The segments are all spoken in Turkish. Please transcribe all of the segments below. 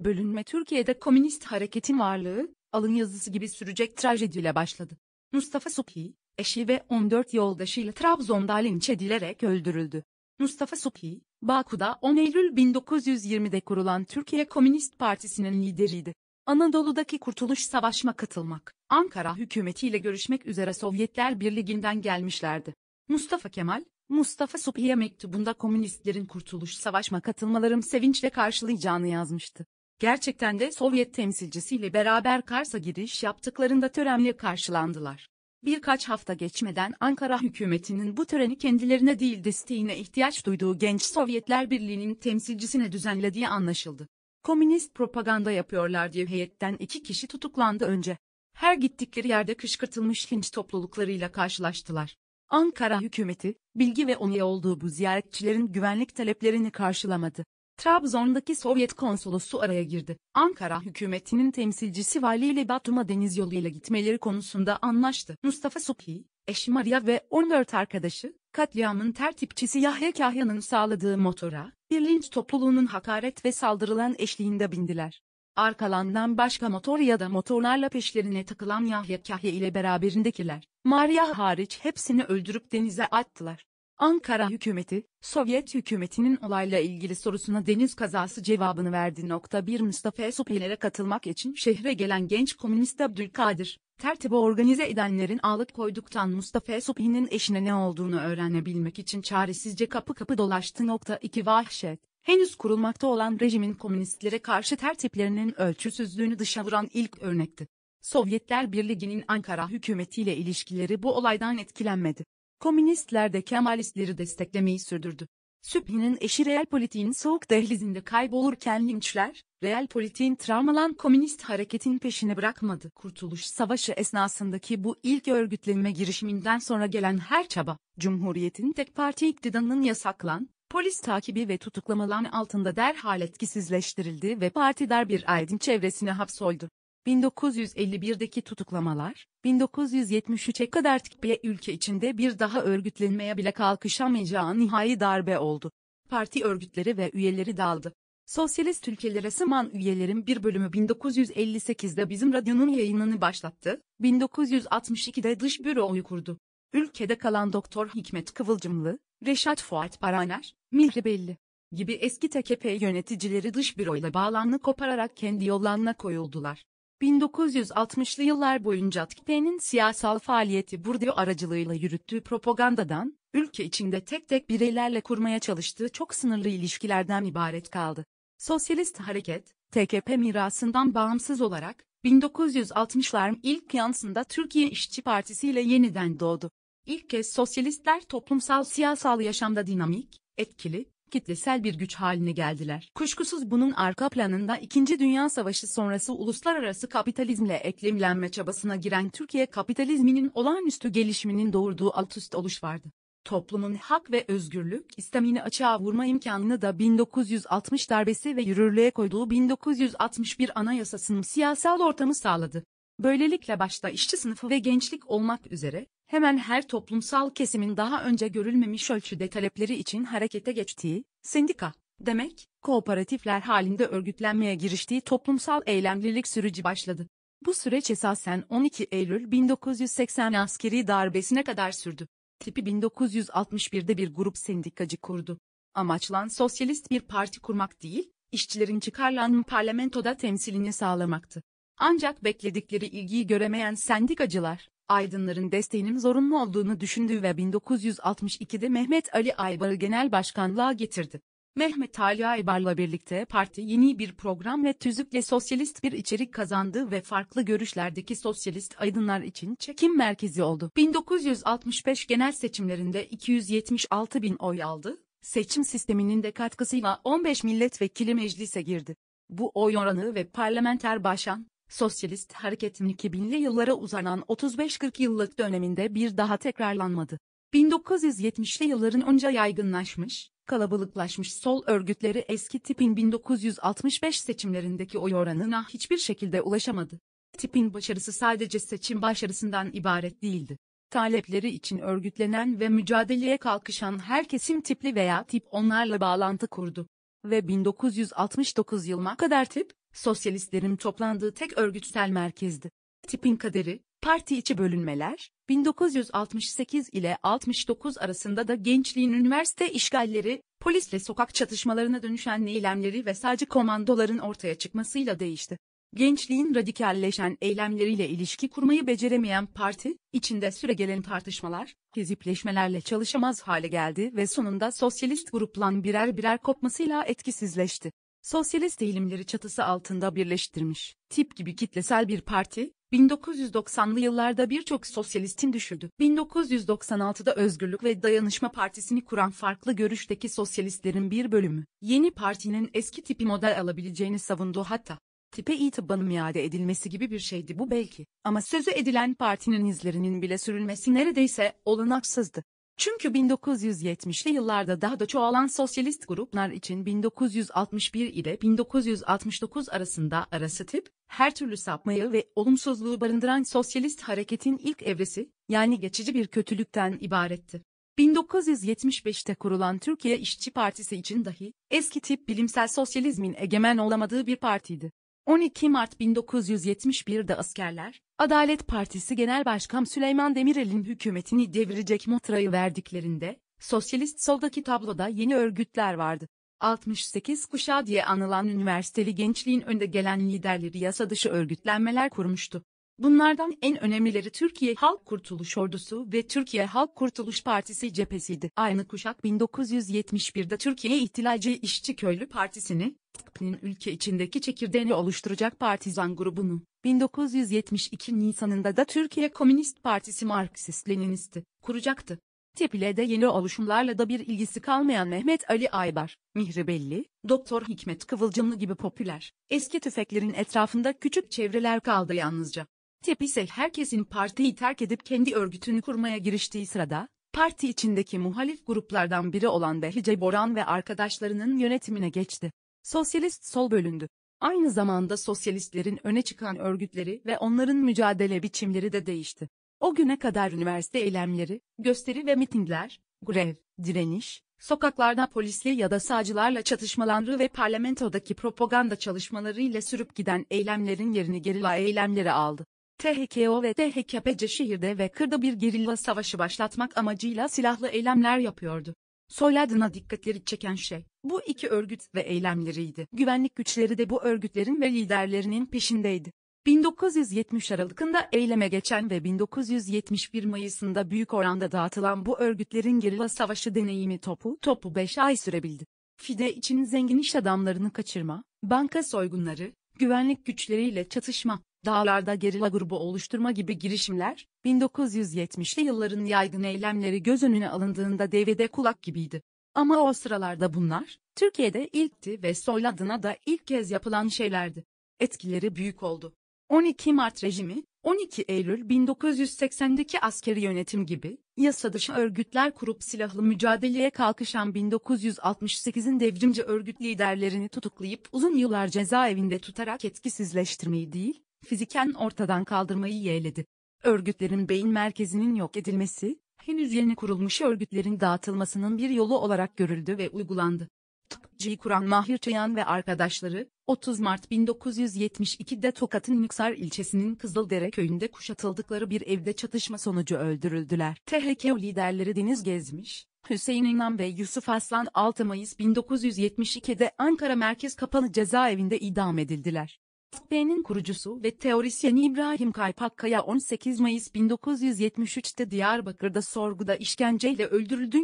Bölünme Türkiye'de komünist hareketin varlığı, alın yazısı gibi sürecek trajediyle başladı. Mustafa Subhi, eşi ve 14 yoldaşıyla Trabzon'da linç edilerek öldürüldü. Mustafa Subhi, Baku'da 10 Eylül 1920'de kurulan Türkiye Komünist Partisi'nin lideriydi. Anadolu'daki Kurtuluş Savaşı'na katılmak, Ankara hükümetiyle görüşmek üzere Sovyetler Birliği'nden gelmişlerdi. Mustafa Kemal, Mustafa Subhi'ye mektubunda komünistlerin Kurtuluş Savaşı'na katılmalarım sevinçle karşılayacağını yazmıştı. Gerçekten de Sovyet temsilcisiyle beraber Kars'a giriş yaptıklarında törenle karşılandılar. Birkaç hafta geçmeden Ankara hükümetinin bu töreni kendilerine değil desteğine ihtiyaç duyduğu genç Sovyetler Birliği'nin temsilcisine düzenlediği anlaşıldı. Komünist propaganda yapıyorlar diye heyetten iki kişi tutuklandı önce. Her gittikleri yerde kışkırtılmış linç topluluklarıyla karşılaştılar. Ankara hükümeti, bilgi ve onay olduğu bu ziyaretçilerin güvenlik taleplerini karşılamadı. Trabzon'daki Sovyet konsolosu araya girdi. Ankara hükümetinin temsilcisi vali ile Batum'a deniz yoluyla gitmeleri konusunda anlaştı. Mustafa Supi, eşi Maria ve 14 arkadaşı, katliamın tertipçisi Yahya Kahya'nın sağladığı motora, bir linç topluluğunun hakaret ve saldırılan eşliğinde bindiler. Arkalandan başka motor ya da motorlarla peşlerine takılan Yahya Kahya ile beraberindekiler, Maria hariç hepsini öldürüp denize attılar. Ankara hükümeti, Sovyet hükümetinin olayla ilgili sorusuna deniz kazası cevabını verdi. Nokta 1 Mustafa Sopeler'e katılmak için şehre gelen genç komünist Abdülkadir, tertibi organize edenlerin ağlık koyduktan Mustafa Sopi'nin eşine ne olduğunu öğrenebilmek için çaresizce kapı kapı dolaştı. Nokta 2 Vahşet, henüz kurulmakta olan rejimin komünistlere karşı tertiplerinin ölçüsüzlüğünü dışa vuran ilk örnekti. Sovyetler Birliği'nin Ankara hükümetiyle ilişkileri bu olaydan etkilenmedi. Komünistler de Kemalistleri desteklemeyi sürdürdü. Sübhi'nin eşi Realpolitik'in soğuk dehlizinde kaybolurken linçler, Realpolitik'in travmalan komünist hareketin peşini bırakmadı. Kurtuluş Savaşı esnasındaki bu ilk örgütlenme girişiminden sonra gelen her çaba, Cumhuriyet'in tek parti iktidarının yasaklan, polis takibi ve tutuklamaların altında derhal etkisizleştirildi ve partidar bir aydın çevresine hapsoldu. 1951'deki tutuklamalar, 1973'e kadar Tkp'ye ülke içinde bir daha örgütlenmeye bile kalkışamayacağı nihai darbe oldu. Parti örgütleri ve üyeleri dağıldı. Sosyalist ülkelere sıman üyelerin bir bölümü 1958'de bizim radyonun yayınını başlattı, 1962'de dış büroyu kurdu. Ülkede kalan Doktor Hikmet Kıvılcımlı, Reşat Fuat Paraner, Mihri Belli gibi eski TKP yöneticileri dış büroyla bağlantı kopararak kendi yollarına koyuldular. 1960'lı yıllar boyunca TKP'nin siyasal faaliyeti Bourdieu aracılığıyla yürüttüğü propagandadan, ülke içinde tek tek bireylerle kurmaya çalıştığı çok sınırlı ilişkilerden ibaret kaldı. Sosyalist hareket, TKP mirasından bağımsız olarak, 1960'ların ilk yansında Türkiye İşçi Partisi ile yeniden doğdu. İlk kez sosyalistler toplumsal siyasal yaşamda dinamik, etkili, kitlesel bir güç haline geldiler. Kuşkusuz bunun arka planında 2. Dünya Savaşı sonrası uluslararası kapitalizmle eklemlenme çabasına giren Türkiye kapitalizminin olağanüstü gelişiminin doğurduğu altüst oluş vardı toplumun hak ve özgürlük istemini açığa vurma imkanını da 1960 darbesi ve yürürlüğe koyduğu 1961 anayasasının siyasal ortamı sağladı. Böylelikle başta işçi sınıfı ve gençlik olmak üzere, hemen her toplumsal kesimin daha önce görülmemiş ölçüde talepleri için harekete geçtiği, sendika, demek, kooperatifler halinde örgütlenmeye giriştiği toplumsal eylemlilik süreci başladı. Bu süreç esasen 12 Eylül 1980 askeri darbesine kadar sürdü. Tipi 1961'de bir grup sendikacı kurdu. Amaçlan sosyalist bir parti kurmak değil, işçilerin çıkarlarının parlamentoda temsilini sağlamaktı. Ancak bekledikleri ilgiyi göremeyen sendikacılar, aydınların desteğinin zorunlu olduğunu düşündü ve 1962'de Mehmet Ali Aybar'ı genel başkanlığa getirdi. Mehmet Ali Aybar'la birlikte parti yeni bir program ve tüzükle sosyalist bir içerik kazandı ve farklı görüşlerdeki sosyalist aydınlar için çekim merkezi oldu. 1965 genel seçimlerinde 276 bin oy aldı, seçim sisteminin de katkısıyla 15 milletvekili meclise girdi. Bu oy oranı ve parlamenter başan. Sosyalist hareketin 2000'li yıllara uzanan 35-40 yıllık döneminde bir daha tekrarlanmadı. 1970'li yılların önce yaygınlaşmış, kalabalıklaşmış sol örgütleri eski tipin 1965 seçimlerindeki oy oranına hiçbir şekilde ulaşamadı. Tipin başarısı sadece seçim başarısından ibaret değildi. Talepleri için örgütlenen ve mücadeleye kalkışan her kesim tipli veya tip onlarla bağlantı kurdu. Ve 1969 yılına kadar tip, sosyalistlerin toplandığı tek örgütsel merkezdi. Tipin kaderi, parti içi bölünmeler, 1968 ile 69 arasında da gençliğin üniversite işgalleri, polisle sokak çatışmalarına dönüşen eylemleri ve sadece komandoların ortaya çıkmasıyla değişti. Gençliğin radikalleşen eylemleriyle ilişki kurmayı beceremeyen parti, içinde süregelen tartışmalar, hizipleşmelerle çalışamaz hale geldi ve sonunda sosyalist gruplan birer birer kopmasıyla etkisizleşti sosyalist eğilimleri çatısı altında birleştirmiş. Tip gibi kitlesel bir parti, 1990'lı yıllarda birçok sosyalistin düşürdü. 1996'da Özgürlük ve Dayanışma Partisi'ni kuran farklı görüşteki sosyalistlerin bir bölümü, yeni partinin eski tipi model alabileceğini savundu hatta. Tipe itibanın iade edilmesi gibi bir şeydi bu belki, ama sözü edilen partinin izlerinin bile sürülmesi neredeyse olanaksızdı. Çünkü 1970'li yıllarda daha da çoğalan sosyalist gruplar için 1961 ile 1969 arasında arası tip, her türlü sapmayı ve olumsuzluğu barındıran sosyalist hareketin ilk evresi, yani geçici bir kötülükten ibaretti. 1975'te kurulan Türkiye İşçi Partisi için dahi, eski tip bilimsel sosyalizmin egemen olamadığı bir partiydi. 12 Mart 1971'de askerler, Adalet Partisi Genel Başkan Süleyman Demirel'in hükümetini devirecek mutrayı verdiklerinde, sosyalist soldaki tabloda yeni örgütler vardı. 68 kuşağı diye anılan üniversiteli gençliğin önde gelen liderleri yasa dışı örgütlenmeler kurmuştu. Bunlardan en önemlileri Türkiye Halk Kurtuluş Ordusu ve Türkiye Halk Kurtuluş Partisi cephesiydi. Aynı kuşak 1971'de Türkiye İhtilalci İşçi Köylü Partisi'ni, TKP'nin ülke içindeki çekirdeğini oluşturacak partizan grubunu, 1972 Nisan'ında da Türkiye Komünist Partisi Marksist-Leninisti, kuracaktı. Tepile'de yeni oluşumlarla da bir ilgisi kalmayan Mehmet Ali Aybar, Mihri Belli, Doktor Hikmet Kıvılcımlı gibi popüler, eski tüfeklerin etrafında küçük çevreler kaldı yalnızca. Tip ise herkesin partiyi terk edip kendi örgütünü kurmaya giriştiği sırada, parti içindeki muhalif gruplardan biri olan Behice Boran ve arkadaşlarının yönetimine geçti. Sosyalist sol bölündü. Aynı zamanda sosyalistlerin öne çıkan örgütleri ve onların mücadele biçimleri de değişti. O güne kadar üniversite eylemleri, gösteri ve mitingler, grev, direniş, sokaklarda polisli ya da sağcılarla çatışmaları ve parlamentodaki propaganda çalışmaları ile sürüp giden eylemlerin yerini gerilla eylemleri aldı. THKO ve THKP şehirde ve kırda bir gerilla savaşı başlatmak amacıyla silahlı eylemler yapıyordu. Soyadına dikkatleri çeken şey, bu iki örgüt ve eylemleriydi. Güvenlik güçleri de bu örgütlerin ve liderlerinin peşindeydi. 1970 Aralık'ında eyleme geçen ve 1971 Mayıs'ında büyük oranda dağıtılan bu örgütlerin gerilla savaşı deneyimi topu topu 5 ay sürebildi. Fide için zengin iş adamlarını kaçırma, banka soygunları, güvenlik güçleriyle çatışma, dağlarda gerilla grubu oluşturma gibi girişimler, 1970'li yılların yaygın eylemleri göz önüne alındığında devede kulak gibiydi. Ama o sıralarda bunlar, Türkiye'de ilkti ve adına da ilk kez yapılan şeylerdi. Etkileri büyük oldu. 12 Mart rejimi, 12 Eylül 1980'deki askeri yönetim gibi, yasa dışı örgütler kurup silahlı mücadeleye kalkışan 1968'in devrimci örgüt liderlerini tutuklayıp uzun yıllar cezaevinde tutarak etkisizleştirmeyi değil, fiziken ortadan kaldırmayı yeğledi. Örgütlerin beyin merkezinin yok edilmesi, henüz yeni kurulmuş örgütlerin dağıtılmasının bir yolu olarak görüldü ve uygulandı. Tıpçıyı kuran Mahir Çayan ve arkadaşları, 30 Mart 1972'de Tokat'ın Nüksar ilçesinin Kızıldere köyünde kuşatıldıkları bir evde çatışma sonucu öldürüldüler. THK liderleri Deniz Gezmiş, Hüseyin İnan ve Yusuf Aslan 6 Mayıs 1972'de Ankara Merkez Kapalı Cezaevinde idam edildiler. Tıbbe'nin kurucusu ve teorisyeni İbrahim Kaypakkaya 18 Mayıs 1973'te Diyarbakır'da sorguda işkenceyle öldürüldü.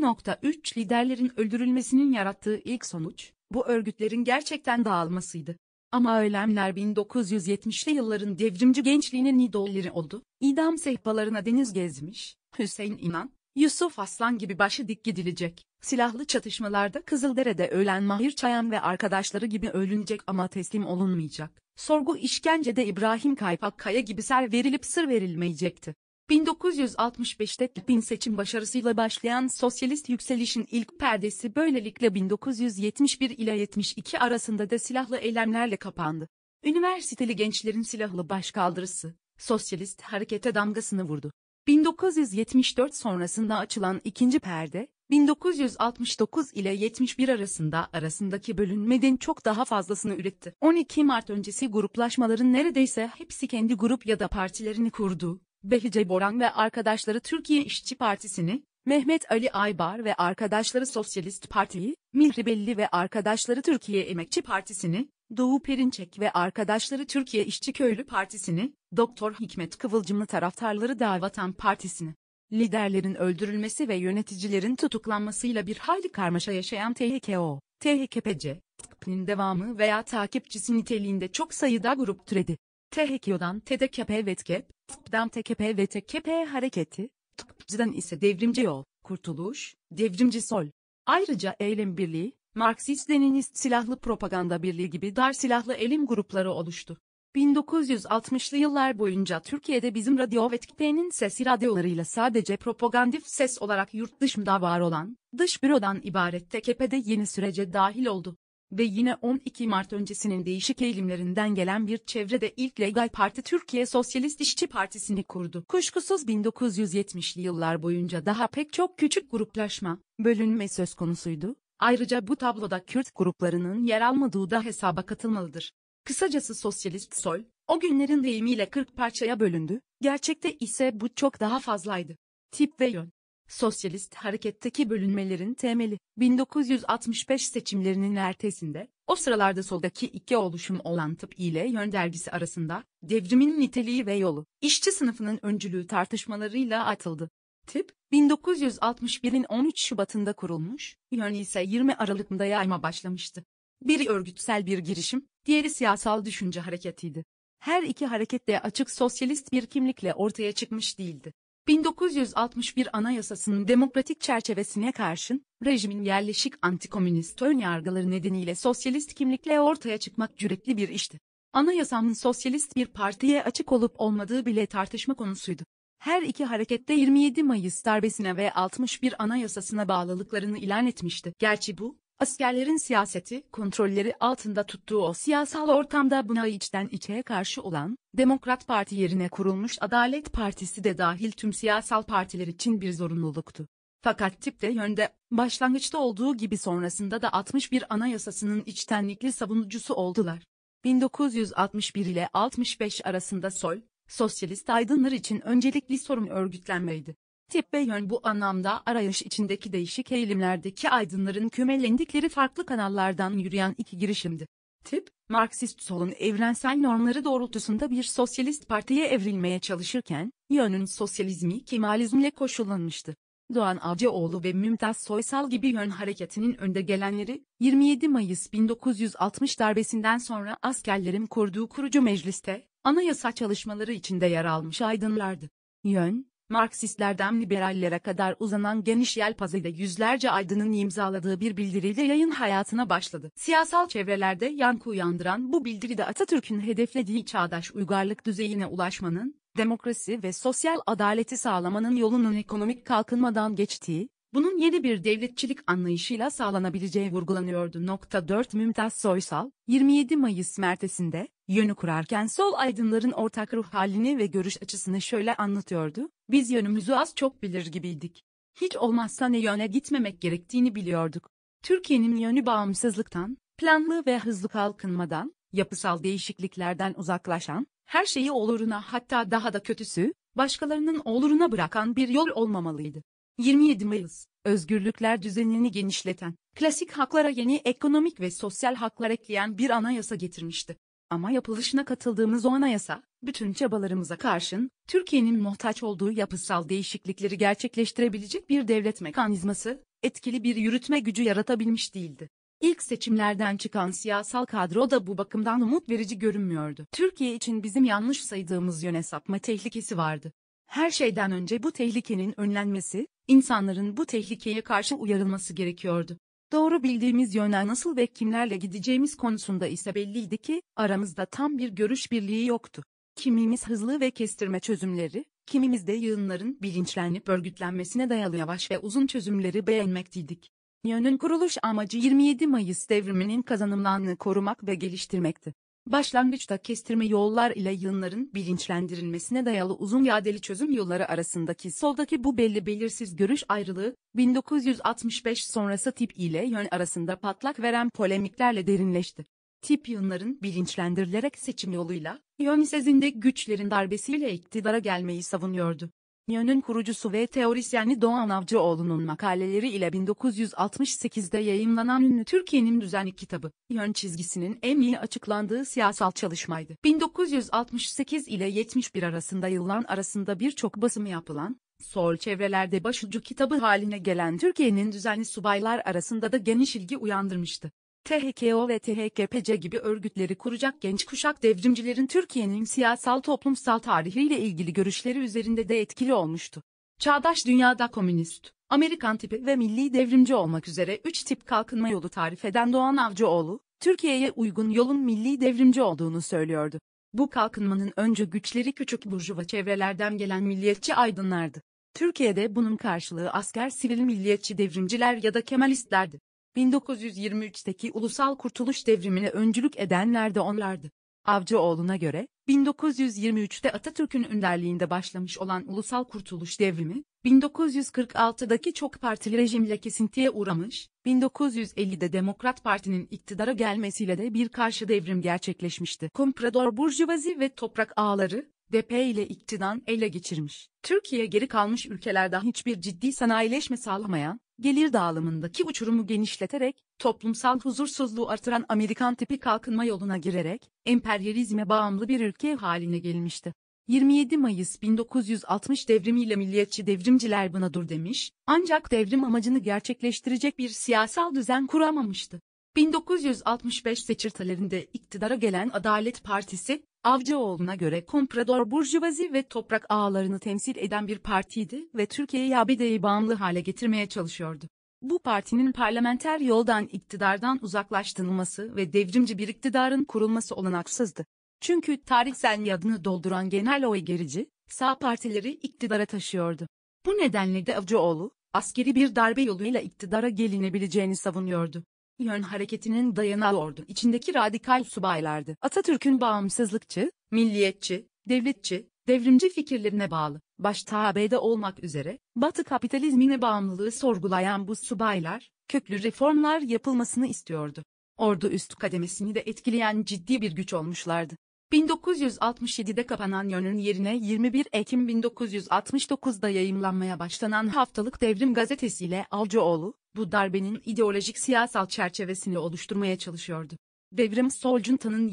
3 liderlerin öldürülmesinin yarattığı ilk sonuç, bu örgütlerin gerçekten dağılmasıydı. Ama ölemler 1970'li yılların devrimci gençliğinin idolleri oldu. İdam sehpalarına Deniz Gezmiş, Hüseyin İnan, Yusuf Aslan gibi başı dik gidilecek. Silahlı çatışmalarda Kızıldere'de ölen Mahir Çayan ve arkadaşları gibi ölünecek ama teslim olunmayacak. Sorgu işkencede İbrahim Kaypakkaya gibi ser verilip sır verilmeyecekti. 1965'te Tıbbin seçim başarısıyla başlayan sosyalist yükselişin ilk perdesi böylelikle 1971 ile 72 arasında da silahlı eylemlerle kapandı. Üniversiteli gençlerin silahlı başkaldırısı, sosyalist harekete damgasını vurdu. 1974 sonrasında açılan ikinci perde, 1969 ile 71 arasında arasındaki bölünmeden çok daha fazlasını üretti. 12 Mart öncesi gruplaşmaların neredeyse hepsi kendi grup ya da partilerini kurdu. Behice Boran ve arkadaşları Türkiye İşçi Partisi'ni, Mehmet Ali Aybar ve arkadaşları Sosyalist Parti'yi, Milri Belli ve arkadaşları Türkiye Emekçi Partisi'ni, Doğu Perinçek ve arkadaşları Türkiye İşçi Köylü Partisi'ni, Doktor Hikmet Kıvılcımlı taraftarları Davatan Partisi'ni, liderlerin öldürülmesi ve yöneticilerin tutuklanmasıyla bir hayli karmaşa yaşayan THKO, THKPC, TKP'nin devamı veya takipçisi niteliğinde çok sayıda grup türedi. THKO'dan TDKP ve TKP, TKP'den TKP ve TKP hareketi, TKP'den ise devrimci yol, kurtuluş, devrimci sol. Ayrıca Eylem Birliği, Marksist-Leninist Silahlı Propaganda Birliği gibi dar silahlı elim grupları oluştu. 1960'lı yıllar boyunca Türkiye'de bizim Radyo ve Vetkite'nin sesi radyolarıyla sadece propagandif ses olarak yurt dışında var olan, dış bürodan ibaret TKP'de yeni sürece dahil oldu. Ve yine 12 Mart öncesinin değişik eğilimlerinden gelen bir çevrede ilk legal parti Türkiye Sosyalist İşçi Partisi'ni kurdu. Kuşkusuz 1970'li yıllar boyunca daha pek çok küçük gruplaşma, bölünme söz konusuydu. Ayrıca bu tabloda Kürt gruplarının yer almadığı da hesaba katılmalıdır. Kısacası sosyalist sol, o günlerin deyimiyle 40 parçaya bölündü, gerçekte ise bu çok daha fazlaydı. Tip ve yön Sosyalist hareketteki bölünmelerin temeli, 1965 seçimlerinin ertesinde, o sıralarda soldaki iki oluşum olan tıp ile yön dergisi arasında, devrimin niteliği ve yolu, işçi sınıfının öncülüğü tartışmalarıyla atıldı. Tip, 1961'in 13 Şubat'ında kurulmuş, yön ise 20 Aralık'ında yayma başlamıştı. Biri örgütsel bir girişim, diğeri siyasal düşünce hareketiydi. Her iki hareket de açık sosyalist bir kimlikle ortaya çıkmış değildi. 1961 Anayasasının demokratik çerçevesine karşın, rejimin yerleşik antikomünist yargıları nedeniyle sosyalist kimlikle ortaya çıkmak cüretli bir işti. Anayasanın sosyalist bir partiye açık olup olmadığı bile tartışma konusuydu. Her iki harekette 27 Mayıs darbesine ve 61 Anayasasına bağlılıklarını ilan etmişti. Gerçi bu, Askerlerin siyaseti kontrolleri altında tuttuğu o siyasal ortamda buna içten içeye karşı olan, Demokrat Parti yerine kurulmuş Adalet Partisi de dahil tüm siyasal partiler için bir zorunluluktu. Fakat tipte yönde, başlangıçta olduğu gibi sonrasında da 61 anayasasının içtenlikli savunucusu oldular. 1961 ile 65 arasında sol, sosyalist aydınlar için öncelikli sorun örgütlenmeydi. Tip ve yön bu anlamda arayış içindeki değişik eğilimlerdeki aydınların kümelendikleri farklı kanallardan yürüyen iki girişimdi. Tip, Marksist solun evrensel normları doğrultusunda bir sosyalist partiye evrilmeye çalışırken, yönün sosyalizmi kemalizmle koşullanmıştı. Doğan Avcıoğlu ve Mümtaz Soysal gibi yön hareketinin önde gelenleri, 27 Mayıs 1960 darbesinden sonra askerlerin kurduğu kurucu mecliste, anayasa çalışmaları içinde yer almış aydınlardı. Yön, Marksistlerden liberallere kadar uzanan geniş yelpazede yüzlerce aydının imzaladığı bir bildiriyle yayın hayatına başladı. Siyasal çevrelerde yankı uyandıran bu bildiride Atatürk'ün hedeflediği çağdaş uygarlık düzeyine ulaşmanın, demokrasi ve sosyal adaleti sağlamanın yolunun ekonomik kalkınmadan geçtiği, bunun yeni bir devletçilik anlayışıyla sağlanabileceği vurgulanıyordu. 4 Mümtaz Soysal, 27 Mayıs mertesinde, Yönü kurarken sol aydınların ortak ruh halini ve görüş açısını şöyle anlatıyordu. Biz yönümüzü az çok bilir gibiydik. Hiç olmazsa ne yöne gitmemek gerektiğini biliyorduk. Türkiye'nin yönü bağımsızlıktan, planlı ve hızlı kalkınmadan, yapısal değişikliklerden uzaklaşan, her şeyi oluruna hatta daha da kötüsü, başkalarının oluruna bırakan bir yol olmamalıydı. 27 Mayıs, özgürlükler düzenini genişleten, klasik haklara yeni ekonomik ve sosyal haklar ekleyen bir anayasa getirmişti. Ama yapılışına katıldığımız o anayasa, bütün çabalarımıza karşın, Türkiye'nin muhtaç olduğu yapısal değişiklikleri gerçekleştirebilecek bir devlet mekanizması, etkili bir yürütme gücü yaratabilmiş değildi. İlk seçimlerden çıkan siyasal kadro da bu bakımdan umut verici görünmüyordu. Türkiye için bizim yanlış saydığımız yöne sapma tehlikesi vardı. Her şeyden önce bu tehlikenin önlenmesi, insanların bu tehlikeye karşı uyarılması gerekiyordu. Doğru bildiğimiz yöne nasıl ve kimlerle gideceğimiz konusunda ise belliydi ki, aramızda tam bir görüş birliği yoktu. Kimimiz hızlı ve kestirme çözümleri, kimimiz de yığınların bilinçlenip örgütlenmesine dayalı yavaş ve uzun çözümleri beğenmekteydik. Yönün kuruluş amacı 27 Mayıs devriminin kazanımlarını korumak ve geliştirmekti. Başlangıçta kestirme yollar ile yığınların bilinçlendirilmesine dayalı uzun vadeli çözüm yolları arasındaki soldaki bu belli belirsiz görüş ayrılığı, 1965 sonrası tip ile yön arasında patlak veren polemiklerle derinleşti. Tip yığınların bilinçlendirilerek seçim yoluyla, yön sezinde güçlerin darbesiyle iktidara gelmeyi savunuyordu. Yön'ün kurucusu ve teorisyeni Doğan Avcıoğlu'nun makaleleri ile 1968'de yayımlanan ünlü Türkiye'nin düzeni kitabı, Yön çizgisinin en iyi açıklandığı siyasal çalışmaydı. 1968 ile 71 arasında yıllar arasında birçok basımı yapılan, sol çevrelerde başucu kitabı haline gelen Türkiye'nin düzenli subaylar arasında da geniş ilgi uyandırmıştı. THKO ve THKPC gibi örgütleri kuracak genç kuşak devrimcilerin Türkiye'nin siyasal toplumsal tarihiyle ilgili görüşleri üzerinde de etkili olmuştu. Çağdaş dünyada komünist, Amerikan tipi ve milli devrimci olmak üzere üç tip kalkınma yolu tarif eden Doğan Avcıoğlu, Türkiye'ye uygun yolun milli devrimci olduğunu söylüyordu. Bu kalkınmanın önce güçleri küçük burjuva çevrelerden gelen milliyetçi aydınlardı. Türkiye'de bunun karşılığı asker sivil milliyetçi devrimciler ya da kemalistlerdi. 1923'teki ulusal kurtuluş devrimine öncülük edenler de onlardı. Avcıoğlu'na göre, 1923'te Atatürk'ün önderliğinde başlamış olan Ulusal Kurtuluş Devrimi, 1946'daki çok partili rejimle kesintiye uğramış, 1950'de Demokrat Parti'nin iktidara gelmesiyle de bir karşı devrim gerçekleşmişti. Komprador Burjuvazi ve Toprak Ağları, DP ile iktidan ele geçirmiş. Türkiye geri kalmış ülkelerden hiçbir ciddi sanayileşme sağlamayan, gelir dağılımındaki uçurumu genişleterek, toplumsal huzursuzluğu artıran Amerikan tipi kalkınma yoluna girerek, emperyalizme bağımlı bir ülke haline gelmişti. 27 Mayıs 1960 devrimiyle milliyetçi devrimciler buna dur demiş, ancak devrim amacını gerçekleştirecek bir siyasal düzen kuramamıştı. 1965 seçirtelerinde iktidara gelen Adalet Partisi, Avcıoğlu'na göre komprador burjuvazi ve toprak ağlarını temsil eden bir partiydi ve Türkiye'yi ABD'yi bağımlı hale getirmeye çalışıyordu. Bu partinin parlamenter yoldan iktidardan uzaklaştırılması ve devrimci bir iktidarın kurulması olanaksızdı. Çünkü tarihsel yadını dolduran genel oy gerici, sağ partileri iktidara taşıyordu. Bu nedenle de Avcıoğlu, askeri bir darbe yoluyla iktidara gelinebileceğini savunuyordu yön hareketinin dayanağı ordu içindeki radikal subaylardı. Atatürk'ün bağımsızlıkçı, milliyetçi, devletçi, devrimci fikirlerine bağlı, başta ABD olmak üzere, Batı kapitalizmine bağımlılığı sorgulayan bu subaylar, köklü reformlar yapılmasını istiyordu. Ordu üst kademesini de etkileyen ciddi bir güç olmuşlardı. 1967'de kapanan yönün yerine 21 Ekim 1969'da yayımlanmaya başlanan Haftalık Devrim gazetesiyle Avcıoğlu, bu darbenin ideolojik siyasal çerçevesini oluşturmaya çalışıyordu. Devrim sol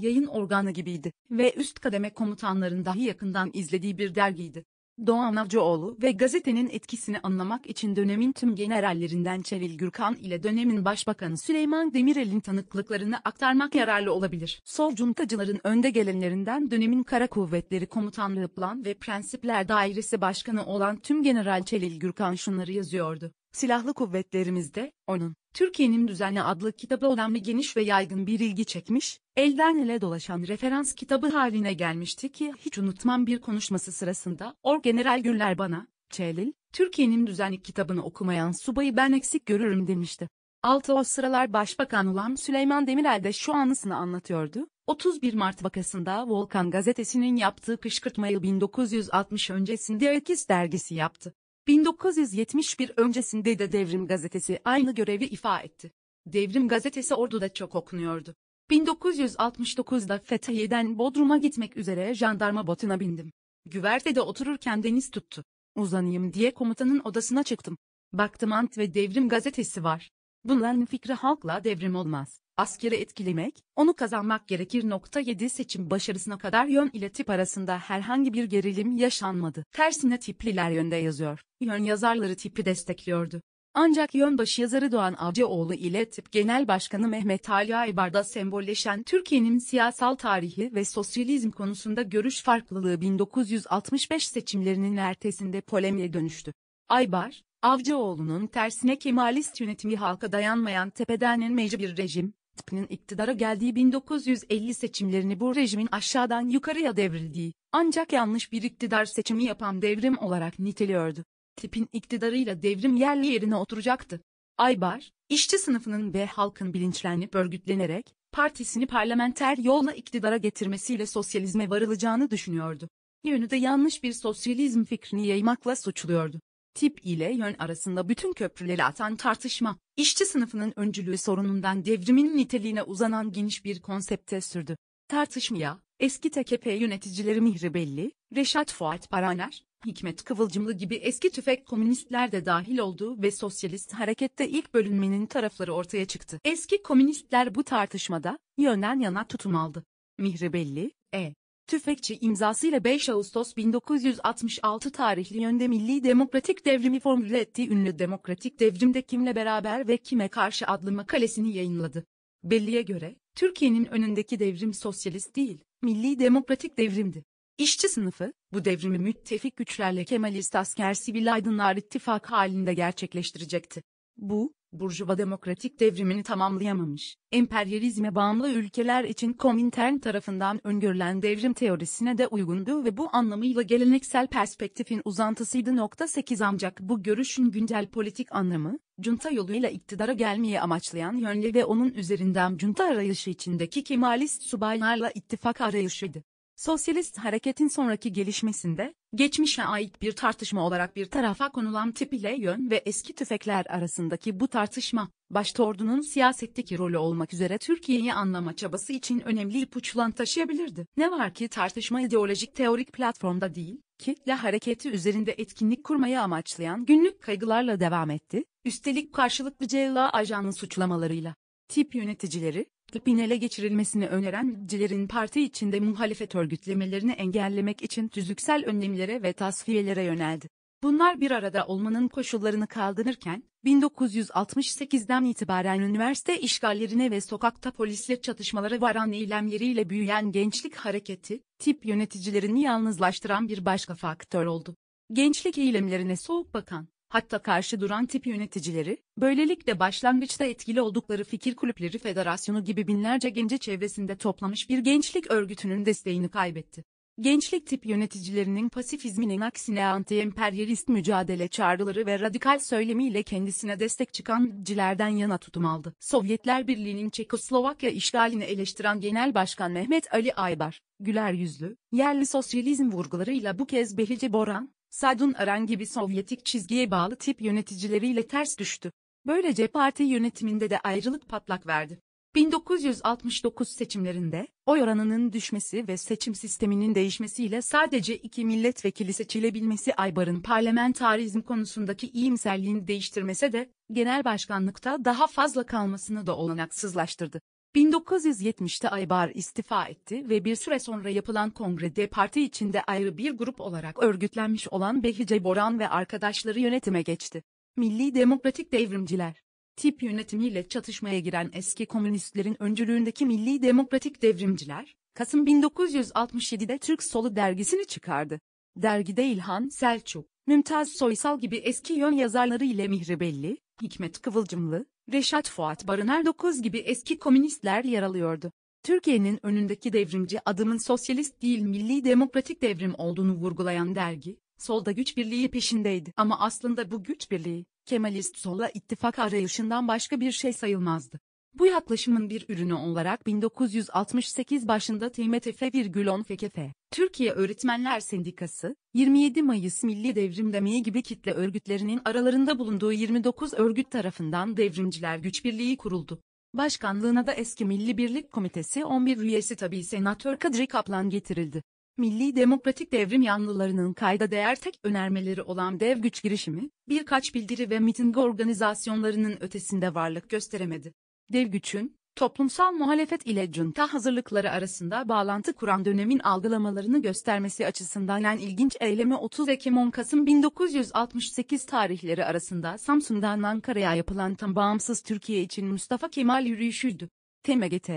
yayın organı gibiydi ve üst kademe komutanların dahi yakından izlediği bir dergiydi. Doğan Avcıoğlu ve gazetenin etkisini anlamak için dönemin tüm generallerinden Çelil Gürkan ile dönemin başbakanı Süleyman Demirel'in tanıklıklarını aktarmak yararlı olabilir. Sol cuntacıların önde gelenlerinden dönemin Kara Kuvvetleri Komutanlığı Plan ve Prensipler Dairesi Başkanı olan tüm general Çelil Gürkan şunları yazıyordu. Silahlı kuvvetlerimizde, onun Türkiye'nin Düzenli adlı kitabı olan bir geniş ve yaygın bir ilgi çekmiş, elden ele dolaşan referans kitabı haline gelmişti ki hiç unutmam bir konuşması sırasında Orgeneral Güller bana, Çelil, Türkiye'nin düzenli kitabını okumayan subayı ben eksik görürüm demişti. Altı o sıralar Başbakan olan Süleyman Demirel de şu anısını anlatıyordu. 31 Mart vakasında Volkan gazetesinin yaptığı kışkırtmayı 1960 öncesinde Ekis dergisi yaptı. 1971 öncesinde de Devrim gazetesi aynı görevi ifa etti. Devrim gazetesi Ordu'da çok okunuyordu. 1969'da Fethiye'den Bodrum'a gitmek üzere jandarma botuna bindim. Güvertede otururken deniz tuttu. Uzanayım diye komutanın odasına çıktım. Baktım Ant ve Devrim gazetesi var. Bunların fikri halkla devrim olmaz askeri etkilemek, onu kazanmak gerekir. Nokta 7 seçim başarısına kadar yön ile tip arasında herhangi bir gerilim yaşanmadı. Tersine tipliler yönde yazıyor. Yön yazarları tipi destekliyordu. Ancak yön başı yazarı Doğan Avcıoğlu ile tip genel başkanı Mehmet Ali Aybar'da sembolleşen Türkiye'nin siyasal tarihi ve sosyalizm konusunda görüş farklılığı 1965 seçimlerinin ertesinde polemiğe dönüştü. Aybar, Avcıoğlu'nun tersine Kemalist yönetimi halka dayanmayan tepedenin inmeci bir rejim, TP'nin iktidara geldiği 1950 seçimlerini bu rejimin aşağıdan yukarıya devrildiği, ancak yanlış bir iktidar seçimi yapan devrim olarak niteliyordu. Tipin iktidarıyla devrim yerli yerine oturacaktı. Aybar, işçi sınıfının ve halkın bilinçlenip örgütlenerek, partisini parlamenter yolla iktidara getirmesiyle sosyalizme varılacağını düşünüyordu. Yönü de yanlış bir sosyalizm fikrini yaymakla suçluyordu tip ile yön arasında bütün köprüleri atan tartışma, işçi sınıfının öncülüğü sorunundan devrimin niteliğine uzanan geniş bir konsepte sürdü. Tartışmaya, eski TKP yöneticileri Mihri Belli, Reşat Fuat Paraner, Hikmet Kıvılcımlı gibi eski tüfek komünistler de dahil oldu ve sosyalist harekette ilk bölünmenin tarafları ortaya çıktı. Eski komünistler bu tartışmada, yönden yana tutum aldı. Mihri Belli, E. Tüfekçi imzasıyla 5 Ağustos 1966 tarihli yönde Milli Demokratik Devrim'i formüle ettiği ünlü Demokratik Devrim'de kimle beraber ve kime karşı adlı makalesini yayınladı. Belli'ye göre, Türkiye'nin önündeki devrim sosyalist değil, milli demokratik devrimdi. İşçi sınıfı, bu devrimi müttefik güçlerle Kemalist asker sivil aydınlar ittifak halinde gerçekleştirecekti. Bu, Burjuva demokratik devrimini tamamlayamamış, emperyalizme bağımlı ülkeler için Komintern tarafından öngörülen devrim teorisine de uygundu ve bu anlamıyla geleneksel perspektifin uzantısıydı. 8 Ancak bu görüşün güncel politik anlamı, junta yoluyla iktidara gelmeyi amaçlayan yönlü ve onun üzerinden junta arayışı içindeki Kemalist subaylarla ittifak arayışıydı. Sosyalist hareketin sonraki gelişmesinde, geçmişe ait bir tartışma olarak bir tarafa konulan tip ile yön ve eski tüfekler arasındaki bu tartışma, başta ordunun siyasetteki rolü olmak üzere Türkiye'yi anlama çabası için önemli ipuçlan taşıyabilirdi. Ne var ki tartışma ideolojik teorik platformda değil, kitle hareketi üzerinde etkinlik kurmayı amaçlayan günlük kaygılarla devam etti, üstelik karşılıklı CLA ajanın suçlamalarıyla. Tip yöneticileri, tıbbın ele geçirilmesini öneren CİLER'in parti içinde muhalefet örgütlemelerini engellemek için tüzüksel önlemlere ve tasfiyelere yöneldi. Bunlar bir arada olmanın koşullarını kaldırırken, 1968'den itibaren üniversite işgallerine ve sokakta polisle çatışmalara varan eylemleriyle büyüyen gençlik hareketi, tip yöneticilerini yalnızlaştıran bir başka faktör oldu. Gençlik eylemlerine soğuk bakan, hatta karşı duran tip yöneticileri, böylelikle başlangıçta etkili oldukları fikir kulüpleri federasyonu gibi binlerce genci çevresinde toplamış bir gençlik örgütünün desteğini kaybetti. Gençlik tip yöneticilerinin pasifizminin aksine anti-emperyalist mücadele çağrıları ve radikal söylemiyle kendisine destek çıkan cilerden yana tutum aldı. Sovyetler Birliği'nin Çekoslovakya işgalini eleştiren Genel Başkan Mehmet Ali Aybar, güler yüzlü, yerli sosyalizm vurgularıyla bu kez Behice Boran, Sadun Aran gibi Sovyetik çizgiye bağlı tip yöneticileriyle ters düştü. Böylece parti yönetiminde de ayrılık patlak verdi. 1969 seçimlerinde, oy oranının düşmesi ve seçim sisteminin değişmesiyle sadece iki milletvekili seçilebilmesi Aybar'ın parlamentarizm konusundaki iyimserliğini değiştirmese de, genel başkanlıkta daha fazla kalmasını da olanaksızlaştırdı. 1970'te Aybar istifa etti ve bir süre sonra yapılan kongrede parti içinde ayrı bir grup olarak örgütlenmiş olan Behice Boran ve arkadaşları yönetime geçti. Milli Demokratik Devrimciler tip yönetimiyle çatışmaya giren eski komünistlerin öncülüğündeki Milli Demokratik Devrimciler, Kasım 1967'de Türk Solu dergisini çıkardı. Dergide İlhan Selçuk, Mümtaz Soysal gibi eski yön yazarları ile Mihri Belli, Hikmet Kıvılcımlı, Reşat Fuat Barınar 9 gibi eski komünistler yer alıyordu. Türkiye'nin önündeki devrimci adımın sosyalist değil milli demokratik devrim olduğunu vurgulayan dergi, solda güç birliği peşindeydi. Ama aslında bu güç birliği, Kemalist sola ittifak arayışından başka bir şey sayılmazdı. Bu yaklaşımın bir ürünü olarak 1968 başında TMTF,10 FKF, Türkiye Öğretmenler Sendikası, 27 Mayıs Milli Devrim Demeye gibi kitle örgütlerinin aralarında bulunduğu 29 örgüt tarafından Devrimciler Güç Birliği kuruldu. Başkanlığına da eski Milli Birlik Komitesi 11 üyesi tabi Senatör Kadri Kaplan getirildi. Milli Demokratik Devrim yanlılarının kayda değer tek önermeleri olan dev güç girişimi, birkaç bildiri ve miting organizasyonlarının ötesinde varlık gösteremedi. Dev güçün, toplumsal muhalefet ile junta hazırlıkları arasında bağlantı kuran dönemin algılamalarını göstermesi açısından en ilginç eylemi 30 Ekim-10 Kasım 1968 tarihleri arasında Samsun'dan Ankara'ya yapılan tam bağımsız Türkiye için Mustafa Kemal yürüyüşüydü. TMGT,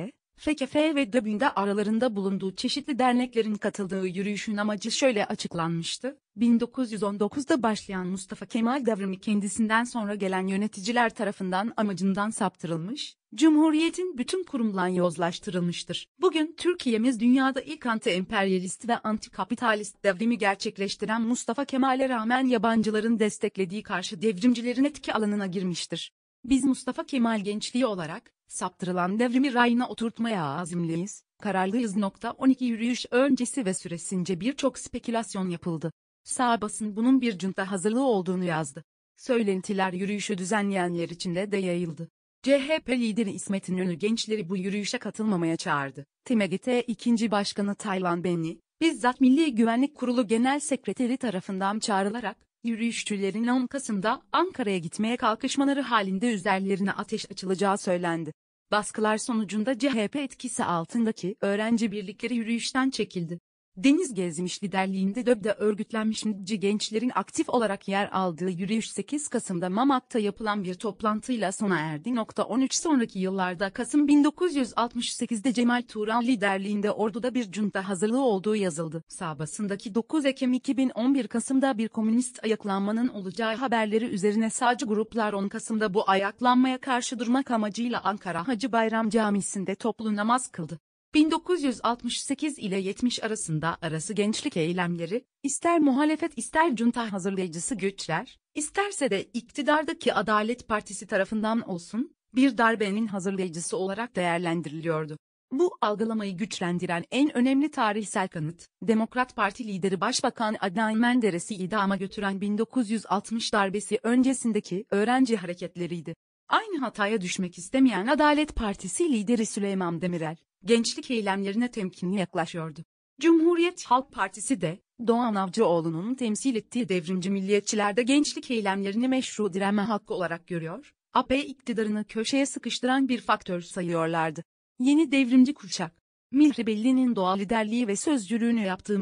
FKF ve DÖB'ünde aralarında bulunduğu çeşitli derneklerin katıldığı yürüyüşün amacı şöyle açıklanmıştı. 1919'da başlayan Mustafa Kemal devrimi kendisinden sonra gelen yöneticiler tarafından amacından saptırılmış, Cumhuriyetin bütün kurumlan yozlaştırılmıştır. Bugün Türkiye'miz dünyada ilk anti-emperyalist ve anti-kapitalist devrimi gerçekleştiren Mustafa Kemal'e rağmen yabancıların desteklediği karşı devrimcilerin etki alanına girmiştir. Biz Mustafa Kemal gençliği olarak, Saptırılan devrimi rayına oturtmaya azimliyiz, kararlıyız. 12 yürüyüş öncesi ve süresince birçok spekülasyon yapıldı. Sağ basın bunun bir cunta hazırlığı olduğunu yazdı. Söylentiler yürüyüşü düzenleyenler içinde de yayıldı. CHP lideri İsmet İnönü gençleri bu yürüyüşe katılmamaya çağırdı. TMGT 2. Başkanı Taylan Benli, bizzat Milli Güvenlik Kurulu Genel Sekreteri tarafından çağrılarak, yürüyüşçülerin 10 Kasım'da Ankara'ya gitmeye kalkışmaları halinde üzerlerine ateş açılacağı söylendi. Baskılar sonucunda CHP etkisi altındaki öğrenci birlikleri yürüyüşten çekildi. Deniz Gezmiş liderliğinde DÖB'de örgütlenmiş MİT'ci gençlerin aktif olarak yer aldığı yürüyüş 8 Kasım'da Mamak'ta yapılan bir toplantıyla sona erdi. 13 sonraki yıllarda Kasım 1968'de Cemal Turan liderliğinde orduda bir junta hazırlığı olduğu yazıldı. Sabasındaki 9 Ekim 2011 Kasım'da bir komünist ayaklanmanın olacağı haberleri üzerine sağcı gruplar 10 Kasım'da bu ayaklanmaya karşı durmak amacıyla Ankara Hacı Bayram Camisi'nde toplu namaz kıldı. 1968 ile 70 arasında arası gençlik eylemleri, ister muhalefet ister junta hazırlayıcısı güçler, isterse de iktidardaki Adalet Partisi tarafından olsun, bir darbenin hazırlayıcısı olarak değerlendiriliyordu. Bu algılamayı güçlendiren en önemli tarihsel kanıt, Demokrat Parti lideri Başbakan Adnan Menderes'i idama götüren 1960 darbesi öncesindeki öğrenci hareketleriydi. Aynı hataya düşmek istemeyen Adalet Partisi lideri Süleyman Demirel, gençlik eylemlerine temkinli yaklaşıyordu. Cumhuriyet Halk Partisi de, Doğan Avcıoğlu'nun temsil ettiği devrimci milliyetçilerde gençlik eylemlerini meşru direme hakkı olarak görüyor, AP iktidarını köşeye sıkıştıran bir faktör sayıyorlardı. Yeni devrimci kuşak, Mihri Belli'nin doğa liderliği ve sözcülüğünü yaptığı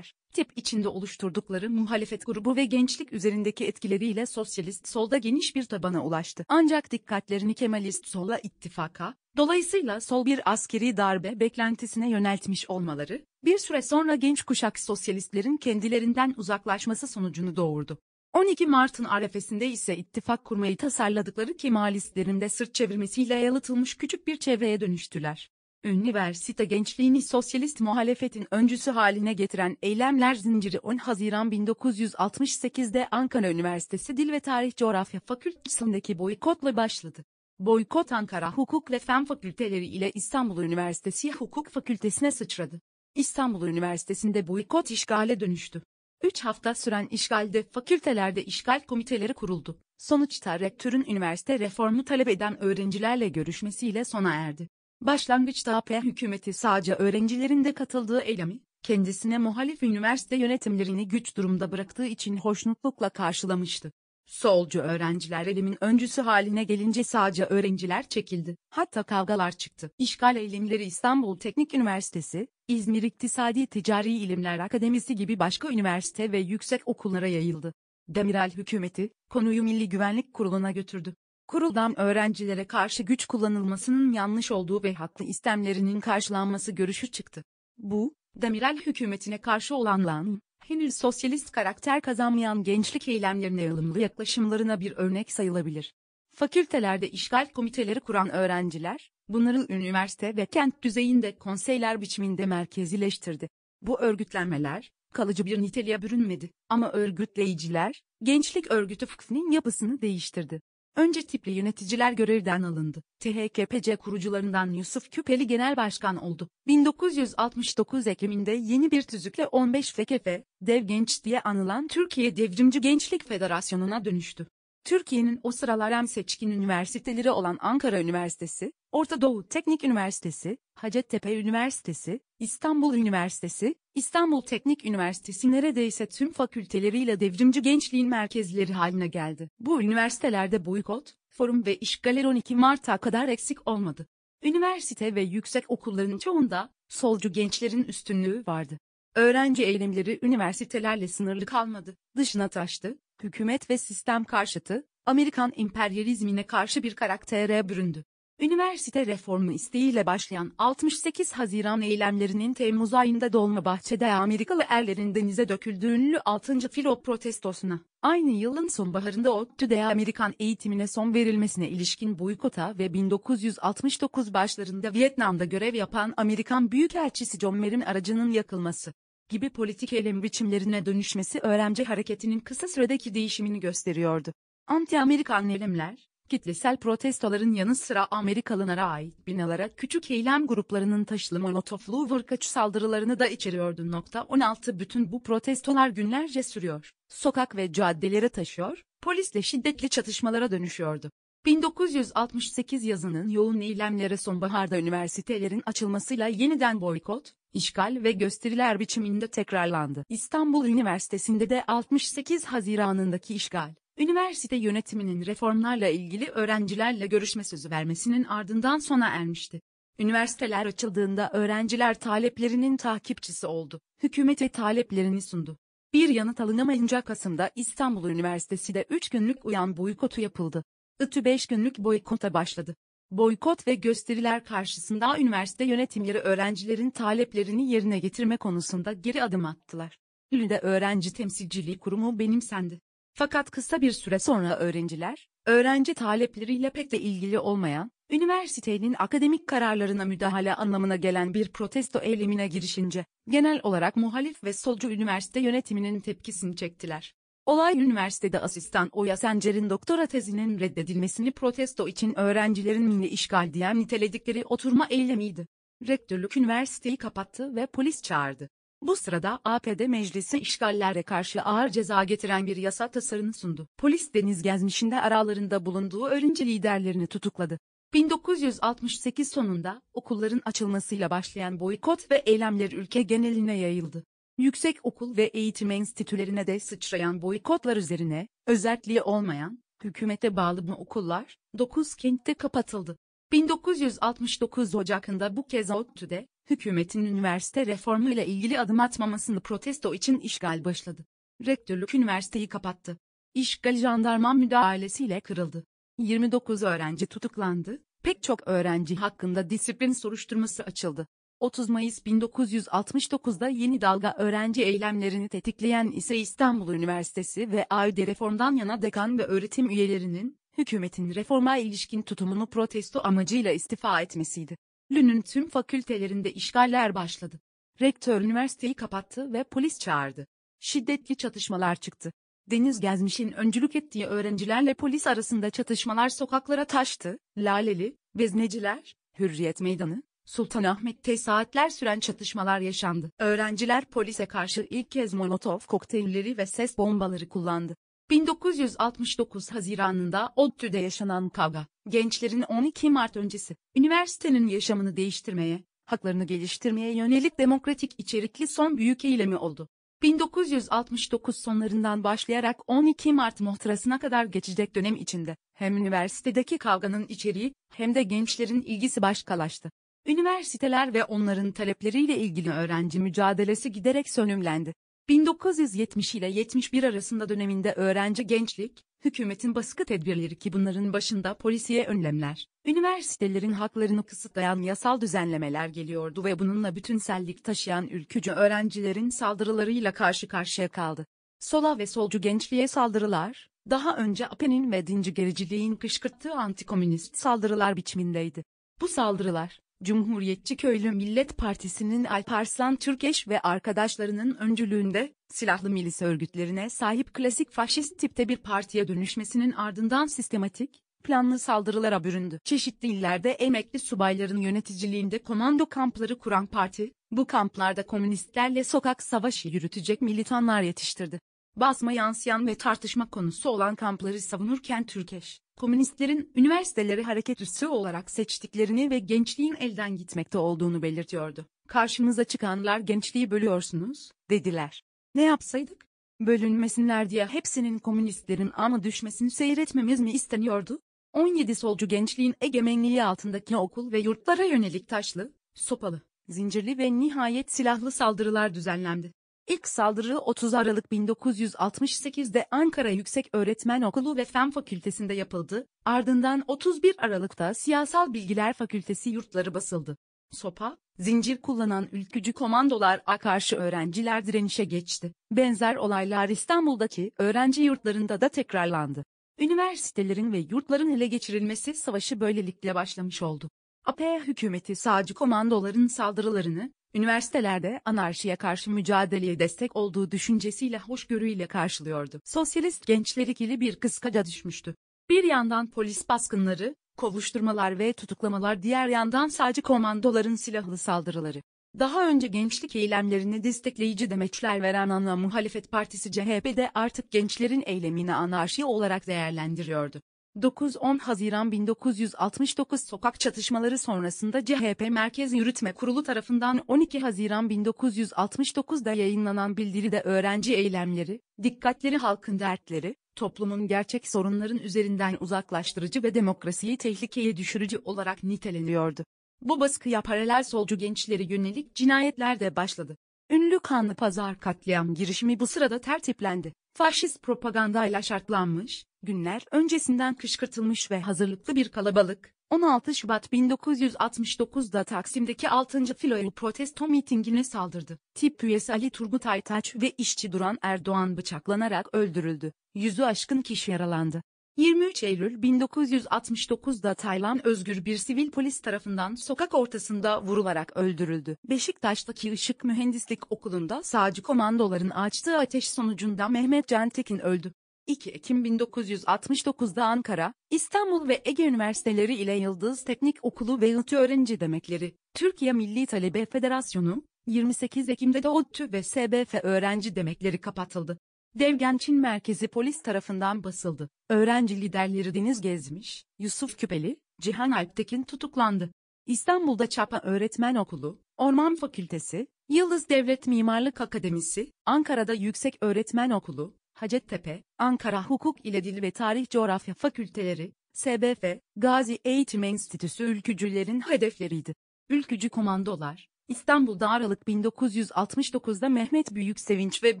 tip içinde oluşturdukları muhalefet grubu ve gençlik üzerindeki etkileriyle sosyalist solda geniş bir tabana ulaştı. Ancak dikkatlerini Kemalist sola ittifaka, dolayısıyla sol bir askeri darbe beklentisine yöneltmiş olmaları, bir süre sonra genç kuşak sosyalistlerin kendilerinden uzaklaşması sonucunu doğurdu. 12 Mart'ın arefesinde ise ittifak kurmayı tasarladıkları Kemalistlerin de sırt çevirmesiyle yalıtılmış küçük bir çevreye dönüştüler. Üniversite gençliğini sosyalist muhalefetin öncüsü haline getiren eylemler zinciri 10 Haziran 1968'de Ankara Üniversitesi Dil ve Tarih Coğrafya Fakültesi'ndeki boykotla başladı. Boykot Ankara Hukuk ve Fen Fakülteleri ile İstanbul Üniversitesi Hukuk Fakültesi'ne sıçradı. İstanbul Üniversitesi'nde boykot işgale dönüştü. 3 hafta süren işgalde fakültelerde işgal komiteleri kuruldu. Sonuçta rektörün üniversite reformu talep eden öğrencilerle görüşmesiyle sona erdi. Başlangıçta AP hükümeti sadece öğrencilerin de katıldığı eylemi, kendisine muhalif üniversite yönetimlerini güç durumda bıraktığı için hoşnutlukla karşılamıştı. Solcu öğrenciler elimin öncüsü haline gelince sadece öğrenciler çekildi. Hatta kavgalar çıktı. İşgal eylemleri İstanbul Teknik Üniversitesi, İzmir İktisadi Ticari İlimler Akademisi gibi başka üniversite ve yüksek okullara yayıldı. Demirel hükümeti, konuyu Milli Güvenlik Kurulu'na götürdü. Kuruldan öğrencilere karşı güç kullanılmasının yanlış olduğu ve haklı istemlerinin karşılanması görüşü çıktı. Bu, Demirel hükümetine karşı olanların, henüz sosyalist karakter kazanmayan gençlik eylemlerine ılımlı yaklaşımlarına bir örnek sayılabilir. Fakültelerde işgal komiteleri kuran öğrenciler, bunları üniversite ve kent düzeyinde konseyler biçiminde merkezileştirdi. Bu örgütlenmeler, kalıcı bir niteliğe bürünmedi ama örgütleyiciler, gençlik örgütü fıkhinin yapısını değiştirdi. Önce tipli yöneticiler görevden alındı. THKPC kurucularından Yusuf Küpeli genel başkan oldu. 1969 Ekim'inde yeni bir tüzükle 15 FKF, Dev Genç diye anılan Türkiye Devrimci Gençlik Federasyonu'na dönüştü. Türkiye'nin o sıralar en seçkin üniversiteleri olan Ankara Üniversitesi, Orta Doğu Teknik Üniversitesi, Hacettepe Üniversitesi, İstanbul Üniversitesi, İstanbul Teknik Üniversitesi neredeyse tüm fakülteleriyle devrimci gençliğin merkezleri haline geldi. Bu üniversitelerde boykot, forum ve işgaler 12 Mart'a kadar eksik olmadı. Üniversite ve yüksek okulların çoğunda solcu gençlerin üstünlüğü vardı. Öğrenci eylemleri üniversitelerle sınırlı kalmadı, dışına taştı, hükümet ve sistem karşıtı, Amerikan emperyalizmine karşı bir karaktere büründü. Üniversite reformu isteğiyle başlayan 68 Haziran eylemlerinin Temmuz ayında Dolmabahçe'de Amerikalı erlerin denize döküldüğü 6. filo protestosuna, aynı yılın sonbaharında ODTÜ'de Amerikan eğitimine son verilmesine ilişkin boykota ve 1969 başlarında Vietnam'da görev yapan Amerikan Büyükelçisi John Merrin aracının yakılması, gibi politik eylem biçimlerine dönüşmesi öğrenci hareketinin kısa süredeki değişimini gösteriyordu. Anti-Amerikan eylemler, kitlesel protestoların yanı sıra Amerikalılara ait binalara küçük eylem gruplarının taşlı molotoflu vırkaç saldırılarını da içeriyordu. Nokta 16 Bütün bu protestolar günlerce sürüyor, sokak ve caddeleri taşıyor, polisle şiddetli çatışmalara dönüşüyordu. 1968 yazının yoğun eylemlere sonbaharda üniversitelerin açılmasıyla yeniden boykot, işgal ve gösteriler biçiminde tekrarlandı. İstanbul Üniversitesi'nde de 68 Haziran'ındaki işgal, üniversite yönetiminin reformlarla ilgili öğrencilerle görüşme sözü vermesinin ardından sona ermişti. Üniversiteler açıldığında öğrenciler taleplerinin takipçisi oldu. Hükümete taleplerini sundu. Bir yanıt alınamayınca Kasım'da İstanbul Üniversitesi'de 3 günlük uyan boykotu yapıldı. ITÜ 5 günlük boykota başladı. Boykot ve gösteriler karşısında üniversite yönetimleri öğrencilerin taleplerini yerine getirme konusunda geri adım attılar. Lüde Öğrenci Temsilciliği Kurumu benimsendi. Fakat kısa bir süre sonra öğrenciler, öğrenci talepleriyle pek de ilgili olmayan, üniversitenin akademik kararlarına müdahale anlamına gelen bir protesto eylemine girişince, genel olarak muhalif ve solcu üniversite yönetiminin tepkisini çektiler. Olay üniversitede asistan Oya Sencer'in doktora tezinin reddedilmesini protesto için öğrencilerin milli işgal diyen niteledikleri oturma eylemiydi. Rektörlük üniversiteyi kapattı ve polis çağırdı. Bu sırada APD meclisi işgallere karşı ağır ceza getiren bir yasa tasarını sundu. Polis deniz gezmişinde aralarında bulunduğu öğrenci liderlerini tutukladı. 1968 sonunda okulların açılmasıyla başlayan boykot ve eylemler ülke geneline yayıldı. Yüksek okul ve eğitim enstitülerine de sıçrayan boykotlar üzerine, özertliği olmayan, hükümete bağlı bu okullar, 9 kentte kapatıldı. 1969 Ocak'ında bu kez ODTÜ'de, hükümetin üniversite reformu ile ilgili adım atmamasını protesto için işgal başladı. Rektörlük üniversiteyi kapattı. İşgal jandarma müdahalesiyle kırıldı. 29 öğrenci tutuklandı, pek çok öğrenci hakkında disiplin soruşturması açıldı. 30 Mayıs 1969'da yeni dalga öğrenci eylemlerini tetikleyen ise İstanbul Üniversitesi ve AÜDE reformdan yana dekan ve öğretim üyelerinin, hükümetin reforma ilişkin tutumunu protesto amacıyla istifa etmesiydi. Lün'ün tüm fakültelerinde işgaller başladı. Rektör üniversiteyi kapattı ve polis çağırdı. Şiddetli çatışmalar çıktı. Deniz Gezmiş'in öncülük ettiği öğrencilerle polis arasında çatışmalar sokaklara taştı. Laleli, Bezneciler, Hürriyet Meydanı, Sultanahmet'te saatler süren çatışmalar yaşandı. Öğrenciler polise karşı ilk kez Molotov kokteylleri ve ses bombaları kullandı. 1969 Haziran'ında ODTÜ'de yaşanan kavga, gençlerin 12 Mart öncesi, üniversitenin yaşamını değiştirmeye, haklarını geliştirmeye yönelik demokratik içerikli son büyük eylemi oldu. 1969 sonlarından başlayarak 12 Mart muhtırasına kadar geçecek dönem içinde, hem üniversitedeki kavganın içeriği, hem de gençlerin ilgisi başkalaştı. Üniversiteler ve onların talepleriyle ilgili öğrenci mücadelesi giderek sönümlendi. 1970 ile 71 arasında döneminde öğrenci gençlik, hükümetin baskı tedbirleri ki bunların başında polisiye önlemler, üniversitelerin haklarını kısıtlayan yasal düzenlemeler geliyordu ve bununla bütünsellik taşıyan ülkücü öğrencilerin saldırılarıyla karşı karşıya kaldı. Sola ve solcu gençliğe saldırılar, daha önce APE'nin ve dinci gericiliğin kışkırttığı antikomünist saldırılar biçimindeydi. Bu saldırılar, Cumhuriyetçi Köylü Millet Partisi'nin Alparslan Türkeş ve arkadaşlarının öncülüğünde, silahlı milis örgütlerine sahip klasik faşist tipte bir partiye dönüşmesinin ardından sistematik, planlı saldırılara büründü. Çeşitli illerde emekli subayların yöneticiliğinde komando kampları kuran parti, bu kamplarda komünistlerle sokak savaşı yürütecek militanlar yetiştirdi basma yansıyan ve tartışma konusu olan kampları savunurken Türkeş, komünistlerin üniversiteleri hareket üssü olarak seçtiklerini ve gençliğin elden gitmekte olduğunu belirtiyordu. Karşımıza çıkanlar gençliği bölüyorsunuz, dediler. Ne yapsaydık? Bölünmesinler diye hepsinin komünistlerin ama düşmesini seyretmemiz mi isteniyordu? 17 solcu gençliğin egemenliği altındaki okul ve yurtlara yönelik taşlı, sopalı, zincirli ve nihayet silahlı saldırılar düzenlendi. İlk saldırı 30 Aralık 1968'de Ankara Yüksek Öğretmen Okulu ve Fen Fakültesi'nde yapıldı, ardından 31 Aralık'ta Siyasal Bilgiler Fakültesi yurtları basıldı. Sopa, zincir kullanan ülkücü komandolar karşı öğrenciler direnişe geçti. Benzer olaylar İstanbul'daki öğrenci yurtlarında da tekrarlandı. Üniversitelerin ve yurtların ele geçirilmesi savaşı böylelikle başlamış oldu. AP hükümeti sağcı komandoların saldırılarını, üniversitelerde anarşiye karşı mücadeleye destek olduğu düşüncesiyle hoşgörüyle karşılıyordu. Sosyalist gençler ikili bir kıskaca düşmüştü. Bir yandan polis baskınları, kovuşturmalar ve tutuklamalar diğer yandan sadece komandoların silahlı saldırıları. Daha önce gençlik eylemlerini destekleyici demeçler veren ana muhalefet partisi CHP'de artık gençlerin eylemini anarşi olarak değerlendiriyordu. 9-10 Haziran 1969 sokak çatışmaları sonrasında CHP Merkez Yürütme Kurulu tarafından 12 Haziran 1969'da yayınlanan bildiride öğrenci eylemleri, dikkatleri halkın dertleri, toplumun gerçek sorunların üzerinden uzaklaştırıcı ve demokrasiyi tehlikeye düşürücü olarak niteleniyordu. Bu baskıya paralel solcu gençlere yönelik cinayetler de başladı. Ünlü kanlı pazar katliam girişimi bu sırada tertiplendi. Faşist propagandayla şartlanmış, günler öncesinden kışkırtılmış ve hazırlıklı bir kalabalık, 16 Şubat 1969'da Taksim'deki 6. filoyu protesto mitingine saldırdı. Tip üyesi Ali Turgut Aytaç ve işçi Duran Erdoğan bıçaklanarak öldürüldü. Yüzü aşkın kişi yaralandı. 23 Eylül 1969'da Taylan Özgür bir sivil polis tarafından sokak ortasında vurularak öldürüldü. Beşiktaş'taki Işık Mühendislik Okulu'nda sağcı komandoların açtığı ateş sonucunda Mehmet Cantekin öldü. 2 Ekim 1969'da Ankara, İstanbul ve Ege Üniversiteleri ile Yıldız Teknik Okulu ve İTÜ Öğrenci Demekleri, Türkiye Milli Talebe Federasyonu, 28 Ekim'de de ODTÜ ve SBF Öğrenci Demekleri kapatıldı. Devgen Çin merkezi polis tarafından basıldı. Öğrenci liderleri Deniz Gezmiş, Yusuf Küpeli, Cihan Alptekin tutuklandı. İstanbul'da Çapa Öğretmen Okulu, Orman Fakültesi, Yıldız Devlet Mimarlık Akademisi, Ankara'da Yüksek Öğretmen Okulu, Hacettepe, Ankara Hukuk ile Dil ve Tarih Coğrafya Fakülteleri, SBF, Gazi Eğitim Enstitüsü ülkücülerin hedefleriydi. Ülkücü komandolar, İstanbul'da Aralık 1969'da Mehmet Büyük Sevinç ve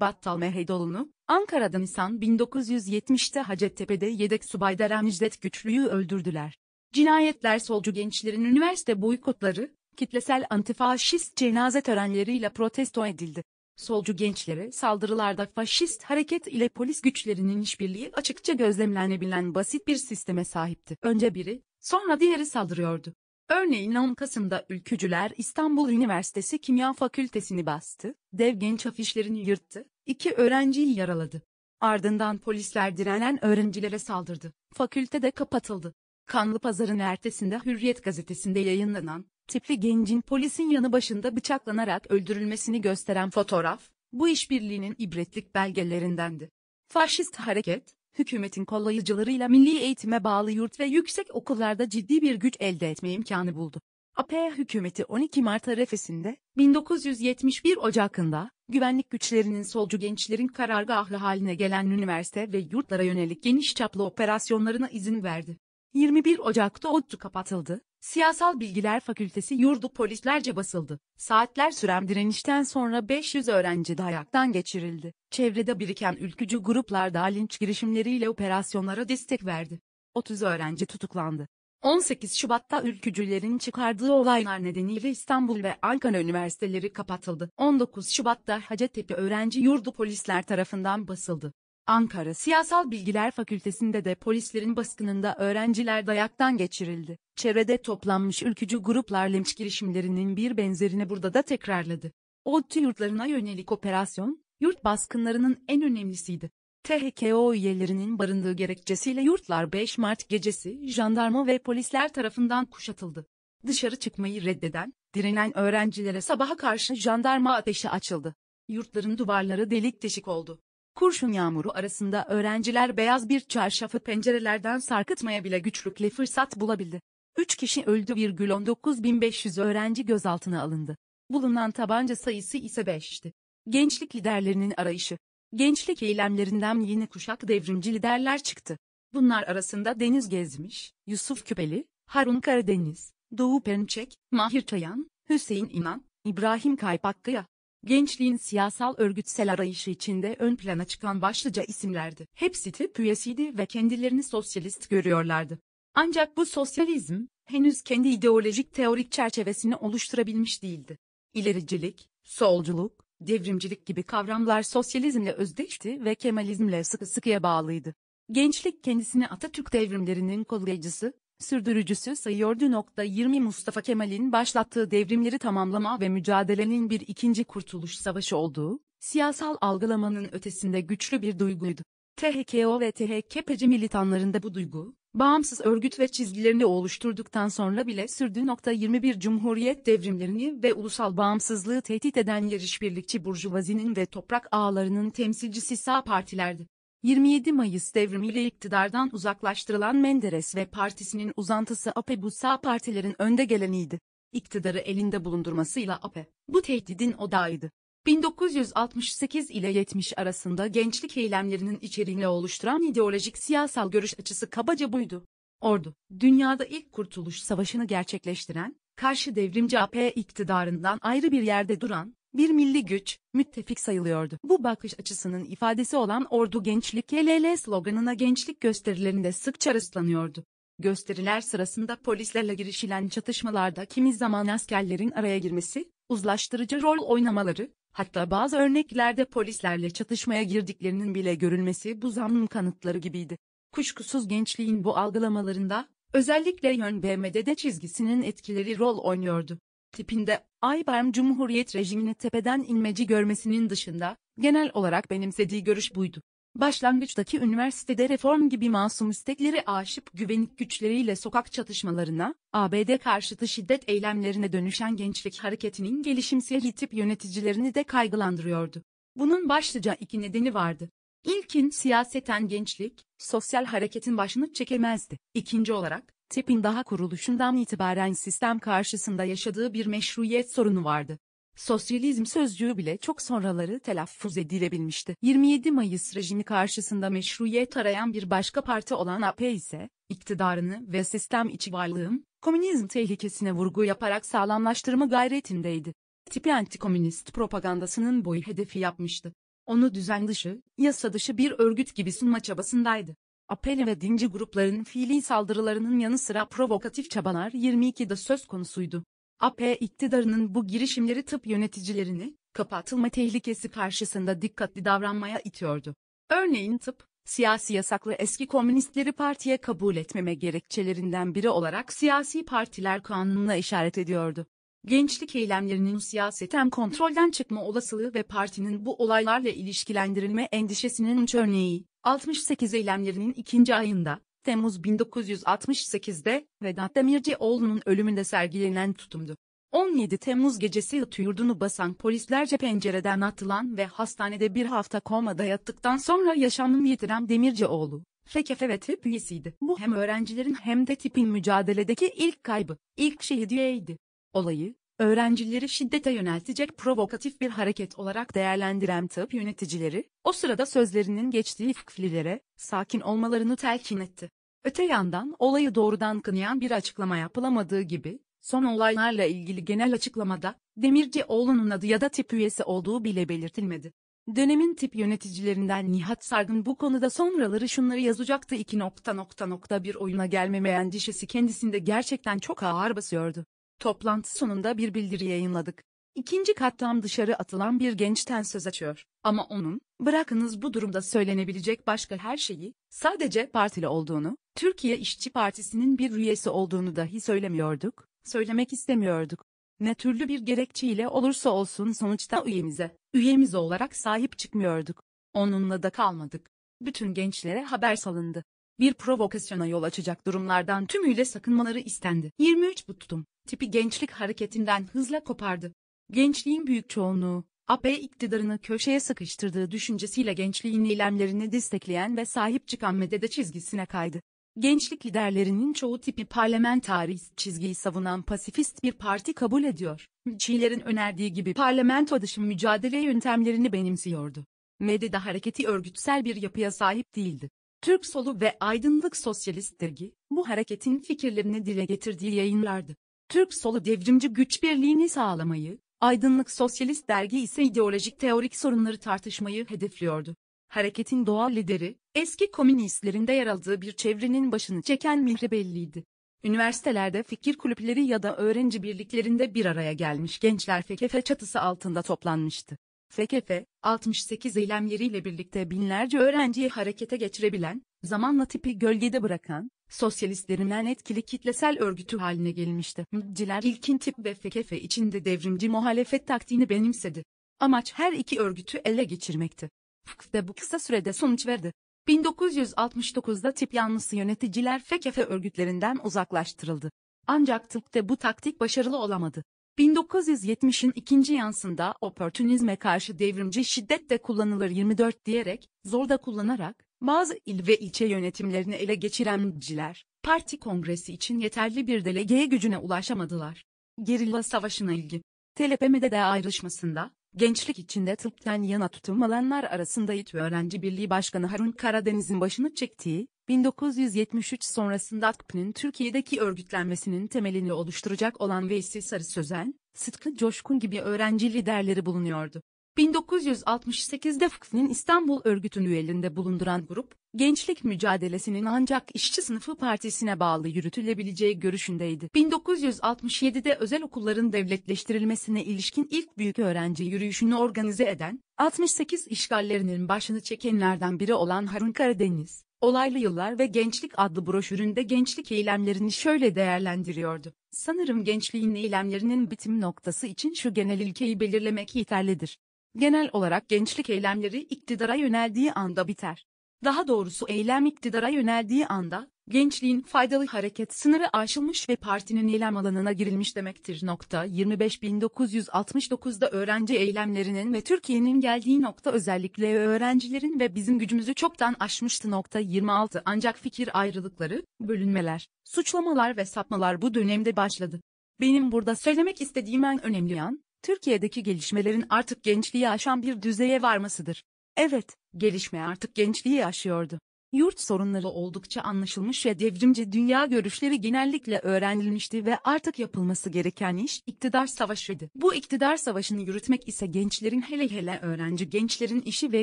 Battal Mehedolunu, Ankara'da Nisan 1970'te Hacettepe'de yedek subay Deren Müjdet Güçlü'yü öldürdüler. Cinayetler solcu gençlerin üniversite boykotları, kitlesel antifaşist cenaze törenleriyle protesto edildi. Solcu gençlere saldırılarda faşist hareket ile polis güçlerinin işbirliği açıkça gözlemlenebilen basit bir sisteme sahipti. Önce biri, sonra diğeri saldırıyordu. Örneğin 10 Kasım'da ülkücüler İstanbul Üniversitesi Kimya Fakültesini bastı, dev genç afişlerini yırttı, iki öğrenciyi yaraladı. Ardından polisler direnen öğrencilere saldırdı. Fakülte de kapatıldı. Kanlı pazarın ertesinde Hürriyet gazetesinde yayınlanan, tipli gencin polisin yanı başında bıçaklanarak öldürülmesini gösteren fotoğraf, bu işbirliğinin ibretlik belgelerindendi. Faşist hareket, hükümetin kollayıcılarıyla milli eğitime bağlı yurt ve yüksek okullarda ciddi bir güç elde etme imkanı buldu. AP hükümeti 12 Mart arefesinde, 1971 Ocak'ında, güvenlik güçlerinin solcu gençlerin karargahı haline gelen üniversite ve yurtlara yönelik geniş çaplı operasyonlarına izin verdi. 21 Ocak'ta ODTÜ kapatıldı, Siyasal Bilgiler Fakültesi yurdu polislerce basıldı. Saatler süren direnişten sonra 500 öğrenci dayaktan geçirildi. Çevrede biriken ülkücü gruplar da linç girişimleriyle operasyonlara destek verdi. 30 öğrenci tutuklandı. 18 Şubat'ta ülkücülerin çıkardığı olaylar nedeniyle İstanbul ve Ankara üniversiteleri kapatıldı. 19 Şubat'ta Hacettepe öğrenci yurdu polisler tarafından basıldı. Ankara Siyasal Bilgiler Fakültesi'nde de polislerin baskınında öğrenciler dayaktan geçirildi. Çevrede toplanmış ülkücü gruplar linç girişimlerinin bir benzerini burada da tekrarladı. ODTÜ yurtlarına yönelik operasyon, yurt baskınlarının en önemlisiydi. THKO üyelerinin barındığı gerekçesiyle yurtlar 5 Mart gecesi jandarma ve polisler tarafından kuşatıldı. Dışarı çıkmayı reddeden, direnen öğrencilere sabaha karşı jandarma ateşi açıldı. Yurtların duvarları delik deşik oldu. Kurşun yağmuru arasında öğrenciler beyaz bir çarşafı pencerelerden sarkıtmaya bile güçlükle fırsat bulabildi. 3 kişi öldü virgül 19.500 öğrenci gözaltına alındı. Bulunan tabanca sayısı ise 5'ti. Gençlik liderlerinin arayışı. Gençlik eylemlerinden yeni kuşak devrimci liderler çıktı. Bunlar arasında Deniz Gezmiş, Yusuf Küpeli, Harun Karadeniz, Doğu Perinçek, Mahir Çayan, Hüseyin İnan, İbrahim Kaypakkaya, gençliğin siyasal örgütsel arayışı içinde ön plana çıkan başlıca isimlerdi. Hepsi tip üyesiydi ve kendilerini sosyalist görüyorlardı. Ancak bu sosyalizm, henüz kendi ideolojik teorik çerçevesini oluşturabilmiş değildi. İlericilik, solculuk, devrimcilik gibi kavramlar sosyalizmle özdeşti ve Kemalizmle sıkı sıkıya bağlıydı. Gençlik kendisini Atatürk devrimlerinin kollayıcısı, sürdürücüsü sayıyordu. 20 Mustafa Kemal'in başlattığı devrimleri tamamlama ve mücadelenin bir ikinci kurtuluş savaşı olduğu, siyasal algılamanın ötesinde güçlü bir duyguydu. THKO ve THKPC militanlarında bu duygu, bağımsız örgüt ve çizgilerini oluşturduktan sonra bile sürdü. 21 Cumhuriyet devrimlerini ve ulusal bağımsızlığı tehdit eden yarış birlikçi burjuvazinin ve toprak ağlarının temsilcisi sağ partilerdi. 27 Mayıs devrimiyle iktidardan uzaklaştırılan Menderes ve partisinin uzantısı APE bu sağ partilerin önde geleniydi. İktidarı elinde bulundurmasıyla APE, bu tehdidin odağıydı. 1968 ile 70 arasında gençlik eylemlerinin içeriğini oluşturan ideolojik siyasal görüş açısı kabaca buydu. Ordu, dünyada ilk kurtuluş savaşını gerçekleştiren, karşı devrimci AP e iktidarından ayrı bir yerde duran, bir milli güç, müttefik sayılıyordu. Bu bakış açısının ifadesi olan Ordu Gençlik LL sloganına gençlik gösterilerinde sıkça rastlanıyordu. Gösteriler sırasında polislerle girişilen çatışmalarda kimi zaman askerlerin araya girmesi, uzlaştırıcı rol oynamaları, hatta bazı örneklerde polislerle çatışmaya girdiklerinin bile görülmesi bu zamın kanıtları gibiydi. Kuşkusuz gençliğin bu algılamalarında, özellikle yön BMD'de çizgisinin etkileri rol oynuyordu tipinde, Ayberm Cumhuriyet rejimini tepeden inmeci görmesinin dışında, genel olarak benimsediği görüş buydu. Başlangıçtaki üniversitede reform gibi masum istekleri aşıp güvenlik güçleriyle sokak çatışmalarına, ABD karşıtı şiddet eylemlerine dönüşen gençlik hareketinin gelişimsel tip yöneticilerini de kaygılandırıyordu. Bunun başlıca iki nedeni vardı. İlkin siyaseten gençlik, sosyal hareketin başını çekemezdi. İkinci olarak, TEP'in daha kuruluşundan itibaren sistem karşısında yaşadığı bir meşruiyet sorunu vardı. Sosyalizm sözcüğü bile çok sonraları telaffuz edilebilmişti. 27 Mayıs rejimi karşısında meşruiyet arayan bir başka parti olan AP ise, iktidarını ve sistem içi varlığım, komünizm tehlikesine vurgu yaparak sağlamlaştırma gayretindeydi. Tipi antikomünist propagandasının boyu hedefi yapmıştı. Onu düzen dışı, yasa dışı bir örgüt gibi sunma çabasındaydı. Apele ve dinci grupların fiili saldırılarının yanı sıra provokatif çabalar 22'de söz konusuydu. AP e iktidarının bu girişimleri tıp yöneticilerini, kapatılma tehlikesi karşısında dikkatli davranmaya itiyordu. Örneğin tıp, siyasi yasaklı eski komünistleri partiye kabul etmeme gerekçelerinden biri olarak siyasi partiler kanununa işaret ediyordu. Gençlik eylemlerinin siyaseten kontrolden çıkma olasılığı ve partinin bu olaylarla ilişkilendirilme endişesinin üç örneği. 68 eylemlerinin ikinci ayında, Temmuz 1968'de Vedat Demircioğlu'nun ölümünde sergilenen tutumdu. 17 Temmuz gecesi yurdunu basan polislerce pencereden atılan ve hastanede bir hafta komada yattıktan sonra yaşamını yitiren Demircioğlu, FKF ve tip üyesiydi. Bu hem öğrencilerin hem de tipin mücadeledeki ilk kaybı, ilk şehidiyeydi. Olayı, öğrencileri şiddete yöneltecek provokatif bir hareket olarak değerlendiren tıp yöneticileri, o sırada sözlerinin geçtiği fıkfililere, sakin olmalarını telkin etti. Öte yandan olayı doğrudan kınayan bir açıklama yapılamadığı gibi, son olaylarla ilgili genel açıklamada, Demircioğlu'nun adı ya da tip üyesi olduğu bile belirtilmedi. Dönemin tip yöneticilerinden Nihat Sargın bu konuda sonraları şunları yazacaktı iki nokta nokta nokta bir oyuna gelmemeyen dişesi kendisinde gerçekten çok ağır basıyordu. Toplantı sonunda bir bildiri yayınladık. İkinci kattan dışarı atılan bir gençten söz açıyor. Ama onun, bırakınız bu durumda söylenebilecek başka her şeyi, sadece partili olduğunu, Türkiye İşçi Partisi'nin bir üyesi olduğunu dahi söylemiyorduk, söylemek istemiyorduk. Ne türlü bir gerekçeyle olursa olsun sonuçta üyemize, üyemiz olarak sahip çıkmıyorduk. Onunla da kalmadık. Bütün gençlere haber salındı. Bir provokasyona yol açacak durumlardan tümüyle sakınmaları istendi. 23 tuttum tipi gençlik hareketinden hızla kopardı. Gençliğin büyük çoğunluğu, AP iktidarını köşeye sıkıştırdığı düşüncesiyle gençliğin eylemlerini destekleyen ve sahip çıkan medede çizgisine kaydı. Gençlik liderlerinin çoğu tipi parlamentarist çizgiyi savunan pasifist bir parti kabul ediyor. Çiğler'in önerdiği gibi parlamento dışı mücadele yöntemlerini benimsiyordu. Medede hareketi örgütsel bir yapıya sahip değildi. Türk Solu ve Aydınlık Sosyalist Dergi, bu hareketin fikirlerini dile getirdiği yayınlardı. Türk Solu Devrimci Güç Birliği'ni sağlamayı, Aydınlık Sosyalist Dergi ise ideolojik teorik sorunları tartışmayı hedefliyordu. Hareketin doğal lideri, eski komünistlerinde yer aldığı bir çevrenin başını çeken Mihribelli'ydi. Üniversitelerde fikir kulüpleri ya da öğrenci birliklerinde bir araya gelmiş gençler FKF çatısı altında toplanmıştı. FKF, 68 eylemleriyle birlikte binlerce öğrenciyi harekete geçirebilen, zamanla tipi gölgede bırakan, sosyalistlerin en etkili kitlesel örgütü haline gelmişti. Mıdciler ilkin tip ve FKF içinde devrimci muhalefet taktiğini benimsedi. Amaç her iki örgütü ele geçirmekti. Fıkıh da bu kısa sürede sonuç verdi. 1969'da tip yanlısı yöneticiler FKF örgütlerinden uzaklaştırıldı. Ancak tıpta bu taktik başarılı olamadı. 1970'in ikinci yansında opportunizme karşı devrimci şiddet de kullanılır 24 diyerek, zor da kullanarak, bazı il ve ilçe yönetimlerini ele geçiren MİT'ciler, parti kongresi için yeterli bir delegeye gücüne ulaşamadılar. Gerilla savaşına ilgi. TLPM'de de ayrışmasında, gençlik içinde tıpten yana tutum alanlar arasında İTÜ Öğrenci Birliği Başkanı Harun Karadeniz'in başını çektiği, 1973 sonrasında AKP'nin Türkiye'deki örgütlenmesinin temelini oluşturacak olan Veysi Sarı Sözen, Sıtkı Coşkun gibi öğrenci liderleri bulunuyordu. 1968'de FK'nin İstanbul örgütünü üyeliğinde bulunduran grup, gençlik mücadelesinin ancak işçi sınıfı partisine bağlı yürütülebileceği görüşündeydi. 1967'de özel okulların devletleştirilmesine ilişkin ilk büyük öğrenci yürüyüşünü organize eden, 68 işgallerinin başını çekenlerden biri olan Harun Karadeniz, Olaylı Yıllar ve Gençlik adlı broşüründe gençlik eylemlerini şöyle değerlendiriyordu. Sanırım gençliğin eylemlerinin bitim noktası için şu genel ilkeyi belirlemek yeterlidir. Genel olarak gençlik eylemleri iktidara yöneldiği anda biter. Daha doğrusu eylem iktidara yöneldiği anda, gençliğin faydalı hareket sınırı aşılmış ve partinin eylem alanına girilmiş demektir. Nokta 25.969'da öğrenci eylemlerinin ve Türkiye'nin geldiği nokta özellikle öğrencilerin ve bizim gücümüzü çoktan aşmıştı. Nokta 26 Ancak fikir ayrılıkları, bölünmeler, suçlamalar ve sapmalar bu dönemde başladı. Benim burada söylemek istediğim en önemli yan, Türkiye'deki gelişmelerin artık gençliği aşan bir düzeye varmasıdır. Evet, gelişme artık gençliği aşıyordu. Yurt sorunları oldukça anlaşılmış ve devrimci dünya görüşleri genellikle öğrenilmişti ve artık yapılması gereken iş iktidar savaşıydı. Bu iktidar savaşını yürütmek ise gençlerin hele hele öğrenci gençlerin işi ve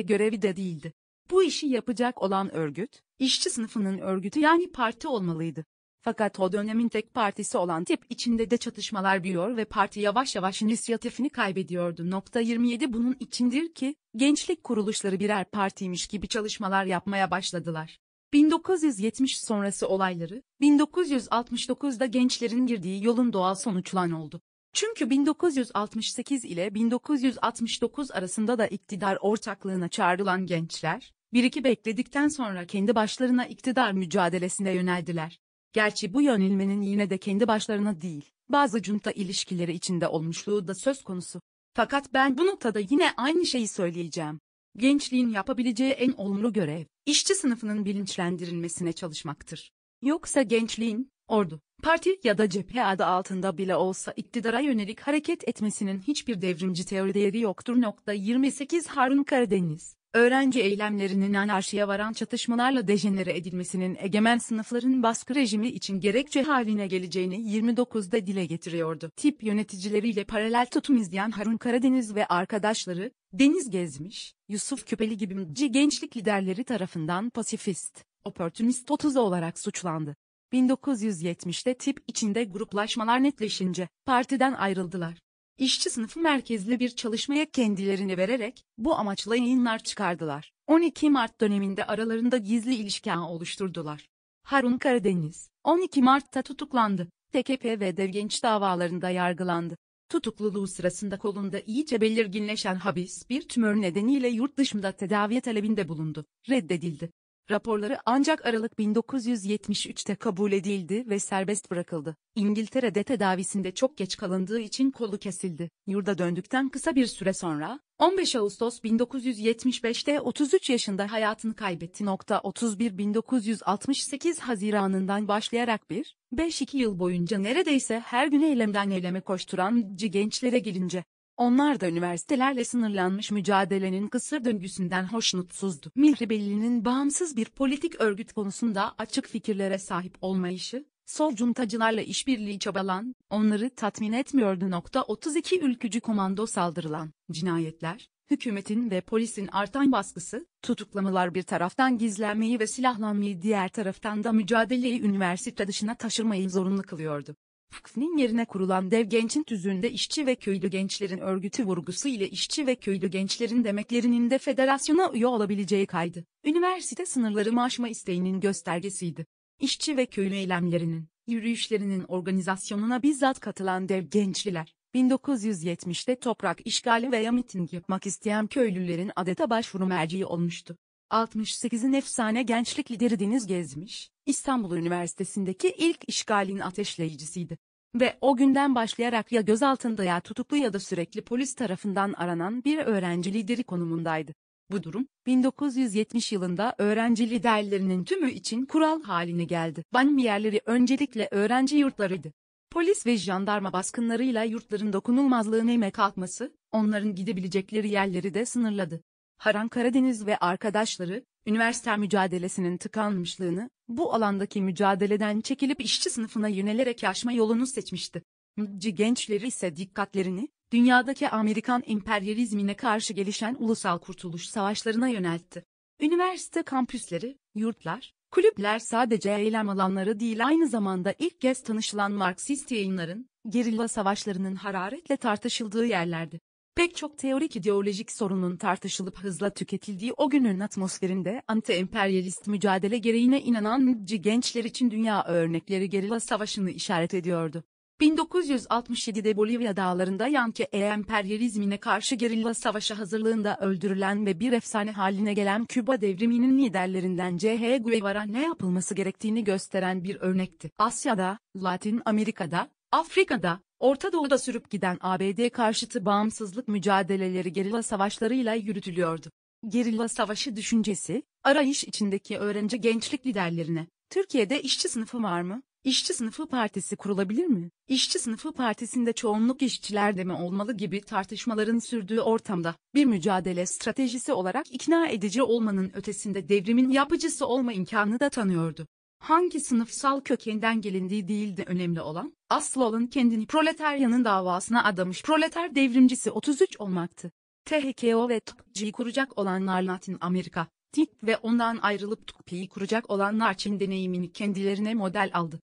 görevi de değildi. Bu işi yapacak olan örgüt, işçi sınıfının örgütü yani parti olmalıydı. Fakat o dönemin tek partisi olan tip içinde de çatışmalar büyüyor ve parti yavaş yavaş inisiyatifini kaybediyordu. Nokta 27 bunun içindir ki, gençlik kuruluşları birer partiymiş gibi çalışmalar yapmaya başladılar. 1970 sonrası olayları, 1969'da gençlerin girdiği yolun doğal sonuçlan oldu. Çünkü 1968 ile 1969 arasında da iktidar ortaklığına çağrılan gençler, bir iki bekledikten sonra kendi başlarına iktidar mücadelesine yöneldiler. Gerçi bu yönelmenin yine de kendi başlarına değil, bazı junta ilişkileri içinde olmuşluğu da söz konusu. Fakat ben bu noktada yine aynı şeyi söyleyeceğim. Gençliğin yapabileceği en olumlu görev, işçi sınıfının bilinçlendirilmesine çalışmaktır. Yoksa gençliğin, ordu, parti ya da cephe adı altında bile olsa iktidara yönelik hareket etmesinin hiçbir devrimci teori değeri yoktur. Nokta 28 Harun Karadeniz, öğrenci eylemlerinin anarşiye varan çatışmalarla dejenere edilmesinin egemen sınıfların baskı rejimi için gerekçe haline geleceğini 29'da dile getiriyordu. Tip yöneticileriyle paralel tutum izleyen Harun Karadeniz ve arkadaşları, Deniz Gezmiş, Yusuf Küpeli gibi gençlik liderleri tarafından pasifist, opportunist 30 olarak suçlandı. 1970'te tip içinde gruplaşmalar netleşince partiden ayrıldılar. İşçi sınıfı merkezli bir çalışmaya kendilerini vererek bu amaçla yayınlar çıkardılar. 12 Mart döneminde aralarında gizli ilişki oluşturdular. Harun Karadeniz 12 Mart'ta tutuklandı. TKP ve dev davalarında yargılandı. Tutukluluğu sırasında kolunda iyice belirginleşen habis bir tümör nedeniyle yurt dışında tedavi talebinde bulundu. Reddedildi. Raporları ancak Aralık 1973'te kabul edildi ve serbest bırakıldı. İngiltere'de tedavisinde çok geç kalındığı için kolu kesildi. Yurda döndükten kısa bir süre sonra, 15 Ağustos 1975'te 33 yaşında hayatını kaybetti. 31 1968 Haziran'ından başlayarak bir, 5-2 yıl boyunca neredeyse her gün eylemden eyleme koşturan gençlere gelince, onlar da üniversitelerle sınırlanmış mücadelenin kısır döngüsünden hoşnutsuzdu. Mihrebelli'nin bağımsız bir politik örgüt konusunda açık fikirlere sahip olmayışı, sol cuntacılarla işbirliği çabalan, onları tatmin etmiyordu. 32 ülkücü komando saldırılan, cinayetler, hükümetin ve polisin artan baskısı, tutuklamalar bir taraftan gizlenmeyi ve silahlanmayı diğer taraftan da mücadeleyi üniversite dışına taşırmayı zorunlu kılıyordu. Vakfinin yerine kurulan Dev Genç'in tüzüğünde işçi ve köylü gençlerin örgütü vurgusu ile işçi ve köylü gençlerin demeklerinin de federasyona üye olabileceği kaydı. Üniversite sınırları aşma isteğinin göstergesiydi. İşçi ve köylü eylemlerinin, yürüyüşlerinin organizasyonuna bizzat katılan Dev Gençliler, 1970'te toprak işgali veya miting yapmak isteyen köylülerin adeta başvuru merciği olmuştu. 68'in efsane gençlik lideri Deniz Gezmiş, İstanbul Üniversitesi'ndeki ilk işgalin ateşleyicisiydi. Ve o günden başlayarak ya gözaltında ya tutuklu ya da sürekli polis tarafından aranan bir öğrenci lideri konumundaydı. Bu durum, 1970 yılında öğrenci liderlerinin tümü için kural haline geldi. Banmiyerleri öncelikle öğrenci yurtlarıydı. Polis ve jandarma baskınlarıyla yurtların dokunulmazlığı neme kalkması, onların gidebilecekleri yerleri de sınırladı. Haran Karadeniz ve arkadaşları, Üniversite mücadelesinin tıkanmışlığını, bu alandaki mücadeleden çekilip işçi sınıfına yönelerek yaşma yolunu seçmişti. Mıcı gençleri ise dikkatlerini, dünyadaki Amerikan emperyalizmine karşı gelişen ulusal kurtuluş savaşlarına yöneltti. Üniversite kampüsleri, yurtlar, kulüpler sadece eylem alanları değil aynı zamanda ilk kez tanışılan Marksist yayınların, gerilla savaşlarının hararetle tartışıldığı yerlerdi. Pek çok teorik ideolojik sorunun tartışılıp hızla tüketildiği o günün atmosferinde anti-emperyalist mücadele gereğine inanan mıcı gençler için dünya örnekleri gerilla savaşını işaret ediyordu. 1967'de Bolivya dağlarında Yankee emperyalizmine karşı gerilla savaşı hazırlığında öldürülen ve bir efsane haline gelen Küba devriminin liderlerinden C.H. Guevara ne yapılması gerektiğini gösteren bir örnekti. Asya'da, Latin Amerika'da, Afrika'da, Orta Doğu'da sürüp giden ABD karşıtı bağımsızlık mücadeleleri gerilla savaşlarıyla yürütülüyordu. Gerilla savaşı düşüncesi, arayış içindeki öğrenci gençlik liderlerine, Türkiye'de işçi sınıfı var mı? İşçi sınıfı partisi kurulabilir mi? İşçi sınıfı partisinde çoğunluk işçilerde mi olmalı gibi tartışmaların sürdüğü ortamda, bir mücadele stratejisi olarak ikna edici olmanın ötesinde devrimin yapıcısı olma imkanı da tanıyordu hangi sınıfsal kökenden gelindiği değil de önemli olan, asıl olan kendini proletaryanın davasına adamış proleter devrimcisi 33 olmaktı. THKO ve TUPC'yi kuracak olanlar Latin Amerika, TİK ve ondan ayrılıp TUPİ'yi kuracak olanlar Çin deneyimini kendilerine model aldı.